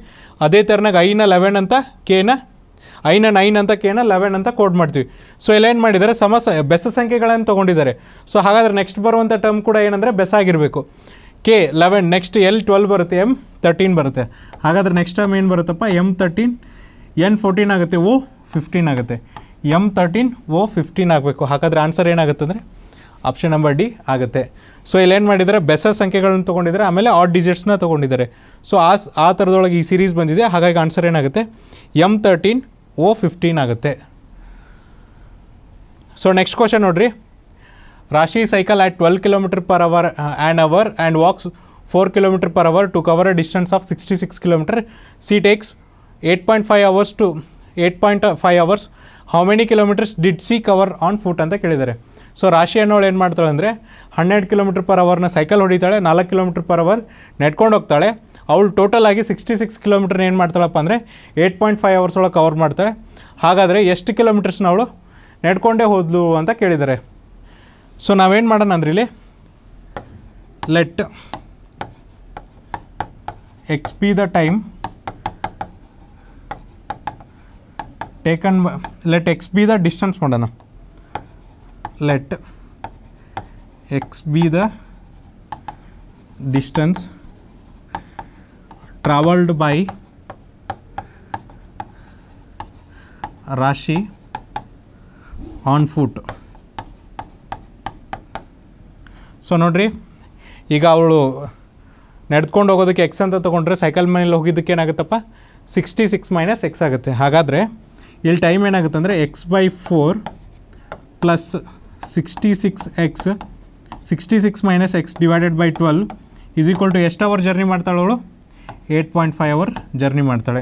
ಅದೇ ಥರನಾಗಿ ಐನ ಲೆವೆನ್ ಅಂತ ಕೆನ ಐನ ನೈನ್ ಅಂತ ಕೆನ ಲೆವೆನ್ ಅಂತ ಕೋಡ್ ಮಾಡ್ತೀವಿ ಸೊ ಎಲ್ಲ ಏನು ಮಾಡಿದ್ದಾರೆ ಸಮಸ ಬೆಸ ಸಂಖ್ಯೆಗಳನ್ನು ತೊಗೊಂಡಿದ್ದಾರೆ ಸೊ ಹಾಗಾದರೆ ನೆಕ್ಸ್ಟ್ ಬರುವಂಥ ಟರ್ಮ್ ಕೂಡ ಏನಂದರೆ ಬೆಸ ಆಗಿರಬೇಕು K eleven next L twelve ಬರುತ್ತೆ ಎಮ್ ತರ್ಟೀನ್ ಬರುತ್ತೆ ಹಾಗಾದರೆ ನೆಕ್ಸ್ಟ್ ಟರ್ಮ್ ಏನು ಬರುತ್ತಪ್ಪ ಎಮ್ ತರ್ಟೀನ್ ಎನ್ ಫೋರ್ಟೀನ್ ಆಗುತ್ತೆ ಓ ಫಿಫ್ಟೀನ್ ಆಗುತ್ತೆ ಎಮ್ ತರ್ಟೀನ್ ಓ ಫಿಫ್ಟೀನ್ ಆಗಬೇಕು ಹಾಗಾದರೆ ಆನ್ಸರ್ ಏನಾಗುತ್ತೆ ಅಂದರೆ ಆಪ್ಷನ್ ನಂಬರ್ ಡಿ ಆಗುತ್ತೆ ಸೊ ಇಲ್ಲೇನು ಮಾಡಿದರೆ ಬೆಸ ಸಂಖ್ಯೆಗಳನ್ನು ತೊಗೊಂಡಿದ್ದಾರೆ ಆಮೇಲೆ ಆಡ್ ಡಿಜಿಟ್ಸ್ನ ತೊಗೊಂಡಿದ್ದಾರೆ ಸೊ ಆ ಆ ಥರದೊಳಗೆ ಈ ಸೀರೀಸ್ ಬಂದಿದೆ ಹಾಗಾಗಿ ಆನ್ಸರ್ ಏನಾಗುತ್ತೆ ಎಮ್ ತರ್ಟೀನ್ ಓ ಫಿಫ್ಟೀನ್ ಆಗುತ್ತೆ ಸೊ ನೆಕ್ಸ್ಟ್ ಕ್ವಶನ್ ನೋಡಿರಿ Rashi cycle at twelve kilometer per hour and hour and walks four kilometer per hour to cover a distance of sixty six kilometer she takes eight point five hours to eight point five hours how many kilometers did she cover on foot ಅಂತ ಕೇಳಿದ್ದಾರೆ ಸೊ ರಾಶಿ ಅನ್ನೋಳು ಏನು ಮಾಡ್ತಾಳೆ ಅಂದರೆ ಹನ್ನೆರಡು ಕಿಲೋಮೀಟ್ರ್ ಪರ್ ಅವರ್ನ ಸೈಕಲ್ ಹೊಡಿತಾಳೆ ನಾಲ್ಕು ಕಿಲೋಮೀಟ್ರ್ ಪರ್ ಅವರ್ ನೆಟ್ಕೊಂಡು ಹೋಗ್ತಾಳೆ ಅವಳು ಟೋಟಲ್ ಆಗಿ ಸಿಕ್ಸ್ಟಿ ಸಿಕ್ಸ್ ಕಿಲೋಮೀಟ್ರ್ನ ಏನು ಮಾಡ್ತಾಳಪ್ಪ ಅಂದರೆ ಏಟ್ ಪಾಯಿಂಟ್ ಫೈವ್ ಅವರ್ಸ್ ಒಳಗೆ ಕವರ್ ಮಾಡ್ತಾಳೆ ಹಾಗಾದರೆ ಎಷ್ಟು ಕಿಲೋಮೀಟರ್ಸ್ನ ಅವಳು ನೆಡ್ಕೊಂಡೇ ಹೋದ್ಲು ಅಂತ ಕೇಳಿದ್ದಾರೆ ಸೊ ನಾವೇನು ಮಾಡೋಣ ಅಂದ್ರೆ ಇಲ್ಲಿ let X be the time taken let x be the distance modana let x be the distance traveled by Rashi on foot. So, now iga avlu ನಡೆದುಕೊಂಡು ಹೋಗೋದಕ್ಕೆ ಎಕ್ಸ್ ಅಂತ ತೊಗೊಂಡ್ರೆ ಸೈಕಲ್ ಮೇಲೆ ಹೋಗಿದ್ದಕ್ಕೆ ಏನಾಗುತ್ತಪ್ಪ ಸಿಕ್ಸ್ಟಿ ಸಿಕ್ಸ್ ಮೈನಸ್ ಎಕ್ಸ್ ಆಗುತ್ತೆ ಹಾಗಾದರೆ ಇಲ್ಲಿ ಟೈಮ್ ಏನಾಗುತ್ತೆ ಅಂದರೆ X by four plus sixty six X sixty six minus X divided by twelve is equal to ಎಷ್ಟು ಅವರ್ ಜರ್ನಿ ಮಾಡ್ತಾಳೆ ಅವಳು eight point five hour journey ಮಾಡ್ತಾಳೆ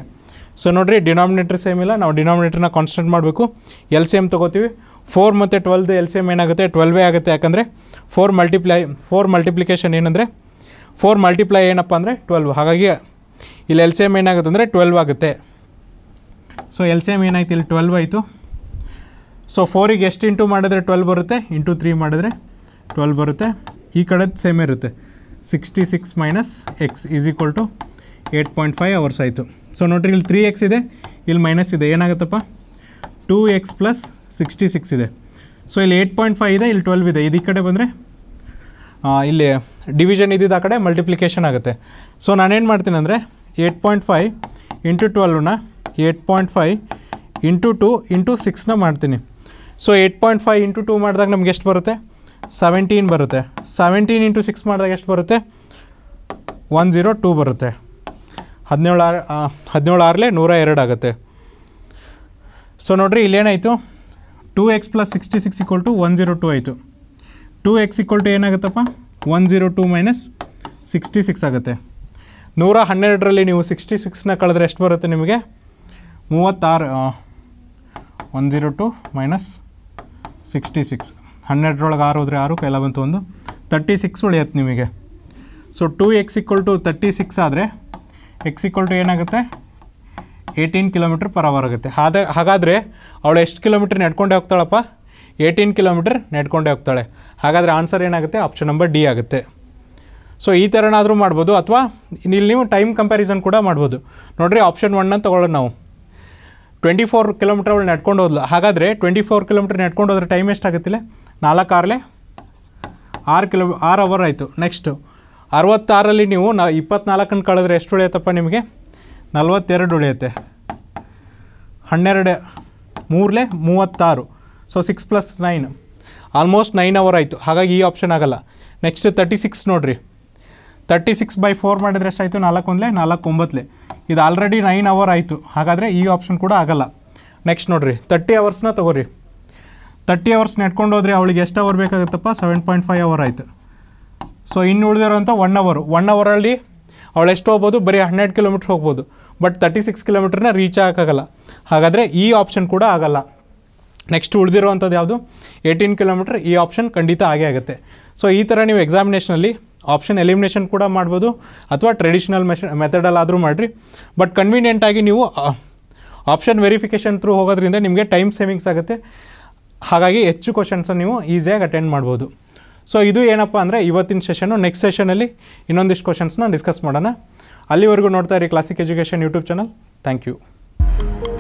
ಸೊ ನೋಡಿರಿ ಡಿನಾಮಿನೇಟರ್ ಸೇಮ್ ಇಲ್ಲ ನಾವು ಡಿನಾಮಿನೇಟ್ರನ್ನ ಕಾನ್ಸ್ಟೆಂಟ್ ಮಾಡಬೇಕು ಎಲ್ ಸಿ ಎಮ್ ತೊಗೋತೀವಿ ಫೋರ್ ಮತ್ತು ಟ್ವೆಲ್ದು ಎಲ್ ಸಿ ಎಮ್ ಏನಾಗುತ್ತೆ ಟ್ವೆಲ್ವೇ ಆಗುತ್ತೆ ಯಾಕಂದರೆ ಫೋರ್ ಮಲ್ಟಿಪ್ಲೈ ಫೋರ್ ಮಲ್ಟಿಪ್ಲಿಕೇಶನ್ ಏನಂದರೆ ಫೋರ್ ಮಲ್ಟಿಪ್ಲೈ ಏನಪ್ಪ ಅಂದರೆ ಟ್ವೆಲ್ವ್ ಹಾಗಾಗಿ ಇಲ್ಲಿ ಎಲ್ ಸಿ ಎಮ್ ಏನಾಗುತ್ತೆ ಅಂದರೆ ಟ್ವೆಲ್ವ್ ಆಗುತ್ತೆ ಸೊ ಎಲ್ ಸಿ ಎಮ್ ಏನಾಯ್ತು ಇಲ್ಲಿ ಟ್ವೆಲ್ವ್ ಆಯಿತು ಸೊ ಫೋರಿಗೆ ಎಷ್ಟು ಇಂಟು ಮಾಡಿದ್ರೆ ಟ್ವೆಲ್ ಬರುತ್ತೆ ಇಂಟು ತ್ರೀ ಮಾಡಿದ್ರೆ ಟ್ವೆಲ್ ಬರುತ್ತೆ ಈ ಕಡೆದು ಸೇಮ್ ಇರುತ್ತೆ sixty six minus X is equal to eight point five hours ಆಯಿತು ಸೊ ನೋಡ್ರಿ ಇಲ್ಲಿ ತ್ರೀ ಎಕ್ಸ್ ಇದೆ ಇಲ್ಲಿ ಮೈನಸ್ ಇದೆ ಏನಾಗುತ್ತಪ್ಪ two X plus sixty six ಇದೆ ಸೊ ಇಲ್ಲಿ ಏಯ್ಟ್ ಪಾಯಿಂಟ್ ಫೈವ್ ಇದೆ ಇಲ್ಲಿ ಟ್ವೆಲ್ವ್ ಇದೆ ಇದು ಈ ಕಡೆ ಬಂದರೆ ಇಲ್ಲಿ ಡಿವಿಷನ್ ಇದ್ದಿದ್ದು ಆ ಕಡೆ ಮಲ್ಟಿಪ್ಲಿಕೇಶನ್ ಆಗುತ್ತೆ ಸೊ ನಾನೇನು ಮಾಡ್ತೀನಿ ಅಂದರೆ ಏಟ್ ಪಾಯಿಂಟ್ ಫೈವ್ ಇಂಟು ಟ್ವೆಲ್ವ್ನ eight point five into two into ಸಿಕ್ಸ್ನ ಮಾಡ್ತೀನಿ so eight point five into two ಮಾಡಿದಾಗ ನಮ್ಗೆ ಎಷ್ಟು ಬರುತ್ತೆ ಸೆವೆಂಟೀನ್ ಬರುತ್ತೆ ಸೆವೆಂಟೀನ್ ಇಂಟು ಸಿಕ್ಸ್ ಮಾಡಿದಾಗ ಎಷ್ಟು ಬರುತ್ತೆ ಒನ್ ಜೀರೋ ಟೂ ಬರುತ್ತೆ ಹದಿನೇಳು ಆರು ಹದಿನೇಳು ಆರಲೇ ನೂರ ಎರಡು ಆಗುತ್ತೆ ಸೊ ನೋಡಿರಿ ಇಲ್ಲೇನಾಯಿತು two X plus sixty six equal to one zero two ಆಯಿತು ಟೂ ಎಕ್ಸ್ ಇಕ್ವಲ್ ಟು ಏನಾಗುತ್ತಪ್ಪ one zero two minus sixty six ಆಗುತ್ತೆ ನೂರ ಹನ್ನೆರಡರಲ್ಲಿ ನೀವು ಸಿಕ್ಸ್ಟಿ ಸಿಕ್ಸ್ನ ಕಳೆದ್ರೆ ಎಷ್ಟು ಬರುತ್ತೆ ನಿಮಗೆ ಮೂವತ್ತಾರು one zero two minus sixty six ಹನ್ನೆರಡರೊಳಗೆ ಆರು ಹೋದರೆ ಆರು ಕೈಲ ಬಂತು ಒಂದು ತರ್ಟಿ ಸಿಕ್ಸ್ ಉಳಿಯತ್ತೆ ನಿಮಗೆ so two X equal to thirty six ಆದರೆ ಎಕ್ಸ್ ಇಕ್ವಲ್ ಟು ಏನಾಗುತ್ತೆ ಏಯ್ಟೀನ್ ಕಿಲೋಮೀಟ್ರ್ ಪರ್ ಅವರ್ ಆಗುತ್ತೆ ಹಾದ ಹಾಗಾದರೆ ಅವಳು ಎಷ್ಟು ಕಿಲೋಮೀಟ್ರ್ ನೆಡ್ಕೊಂಡೇ ಹೋಗ್ತಾಳಪ್ಪ ಏಯ್ಟೀನ್ ಕಿಲೋಮೀಟ್ರ್ ನೆಡ್ಕೊಂಡೇ ಹೋಗ್ತಾಳೆ ಹಾಗಾದರೆ ಆನ್ಸರ್ ಏನಾಗುತ್ತೆ ಆಪ್ಷನ್ ನಂಬರ್ ಡಿ ಆಗುತ್ತೆ ಸೊ ಈ ಥರನಾದರೂ ಮಾಡ್ಬೋದು ಅಥವಾ ಇಲ್ಲಿ ನೀವು ಟೈಮ್ ಕಂಪ್ಯಾರಿಸನ್ ಕೂಡ ಮಾಡ್ಬೋದು ನೋಡಿರಿ ಆಪ್ಷನ್ ಒನ್ನ ತೊಗೊಳ್ಳೋಣ ನಾವು ಟ್ವೆಂಟಿ ಫೋರ್ ಕಿಲೋಮೀಟರ್ ಅವಳು ನಡ್ಕೊಂಡು ಹೋದ್ಲು ಹಾಗಾದರೆ ಟ್ವೆಂಟಿ ಫೋರ್ ಕಿಲೋಮೀಟರ್ ನಡ್ಕೊಂಡು ಹೋದ್ರೆ ಟೈಮ್ ಎಷ್ಟಾಗುತ್ತಿಲ್ಲ ನಾಲ್ಕು ಆರ್ಲೆ ಆರು ಕಿಲೋ ಆರು ಅವರ್ ಆಯಿತು ನೆಕ್ಸ್ಟು ಅರವತ್ತಾರಲ್ಲಿ ನೀವು ನಾ ಇಪ್ಪತ್ನಾಲ್ಕನ್ನು ಕಳೆದ್ರೆ ಎಷ್ಟು ಉಳಿಯತ್ತಪ್ಪ ನಿಮಗೆ ನಲ್ವತ್ತೆರಡು ಉಳಿಯುತ್ತೆ ಹನ್ನೆರಡು ಮೂರಲೆ ಮೂವತ್ತಾರು so six plus nine almost nine hour ಆಯಿತು ಹಾಗಾಗಿ ಈ ಆಪ್ಷನ್ ಆಗಲ್ಲ ನೆಕ್ಸ್ಟ್ ತರ್ಟಿ ಸಿಕ್ಸ್ ನೋಡಿರಿ ತರ್ಟಿ ಸಿಕ್ಸ್ ಬೈ ಫೋರ್ ಮಾಡಿದ್ರೆ ಎಷ್ಟಾಯಿತು ನಾಲ್ಕು ಒಂದಲೇ ನಾಲ್ಕು ಒಂಬತ್ತಲೆ ಇದು ಆಲ್ರೆಡಿ ನೈನ್ ಅವರ್ ಆಯಿತು ಹಾಗಾದರೆ ಈ ಆಪ್ಷನ್ ಕೂಡ ಆಗಲ್ಲ ನೆಕ್ಸ್ಟ್ ನೋಡಿರಿ ತರ್ಟಿ ಅವರ್ಸ್ನ ತೊಗೋರಿ ತರ್ಟಿ ಅವರ್ಸ್ ನೆಟ್ಕೊಂಡು ಹೋದ್ರೆ ಅವಳಿಗೆ ಎಷ್ಟು ಅವರ್ ಬೇಕಾಗುತ್ತಪ್ಪ ಸೆವೆನ್ ಪಾಯಿಂಟ್ ಫೈವ್ ಅವರ್ ಆಯಿತು ಸೊ ಇನ್ನು ಉಳಿದಿರೋಂಥ ಒನ್ ಅವರು ಒನ್ ಅವರಲ್ಲಿ ಅವಳು ಎಷ್ಟು ಹೋಗ್ಬೋದು ಬರೀ ಹನ್ನೆರಡು ಕಿಲೋಮೀಟ್ರ್ ಹೋಗ್ಬೋದು ಬಟ್ ತರ್ಟಿ ಸಿಕ್ಸ್ ಕಿಲೋಮೀಟ್ರನ್ನ ರೀಚ್ ಆಗೋಕ್ಕಾಗಲ್ಲ ಹಾಗಾದರೆ ಈ ಆಪ್ಷನ್ ಕೂಡ ಆಗಲ್ಲ ನೆಕ್ಸ್ಟ್ ಉಳಿದಿರುವಂಥದ್ದು ಯಾವುದು ಏಯ್ಟೀನ್ ಕಿಲೋಮೀಟ್ರ್ ಈ ಆಪ್ಷನ್ ಖಂಡಿತ ಆಗೇ ಆಗುತ್ತೆ ಸೊ ಈ ಥರ ನೀವು ಎಕ್ಸಾಮಿನೇಷನಲ್ಲಿ ಆಪ್ಷನ್ ಎಲಿಮಿನೇಷನ್ ಕೂಡ ಮಾಡ್ಬೋದು ಅಥವಾ ಟ್ರೆಡಿಷನಲ್ ಮೆಷ ಮೆಥಡಲ್ಲಾದರೂ ಮಾಡಿರಿ ಬಟ್ ಕನ್ವೀನಿಯೆಂಟಾಗಿ ನೀವು ಆಪ್ಷನ್ ವೆರಿಫಿಕೇಷನ್ ಥ್ರೂ ಹೋಗೋದ್ರಿಂದ ನಿಮಗೆ ಟೈಮ್ ಸೇವಿಂಗ್ಸ್ ಆಗುತ್ತೆ ಹಾಗಾಗಿ ಹೆಚ್ಚು ಕ್ವಶನ್ಸನ್ನು ನೀವು ಈಸಿಯಾಗಿ ಅಟೆಂಡ್ ಮಾಡ್ಬೋದು ಸೊ ಇದು ಏನಪ್ಪ ಅಂದರೆ ಇವತ್ತಿನ ಸೆಷನ್ನು ನೆಕ್ಸ್ಟ್ ಸೆಷನಲ್ಲಿ ಇನ್ನೊಂದಿಷ್ಟು ಕ್ವಶನ್ಸ್ನ ಡಿಸ್ಕಸ್ ಮಾಡೋಣ ಅಲ್ಲಿವರೆಗೂ ನೋಡ್ತಾ ಇರಿ Classic education YouTube channel thank you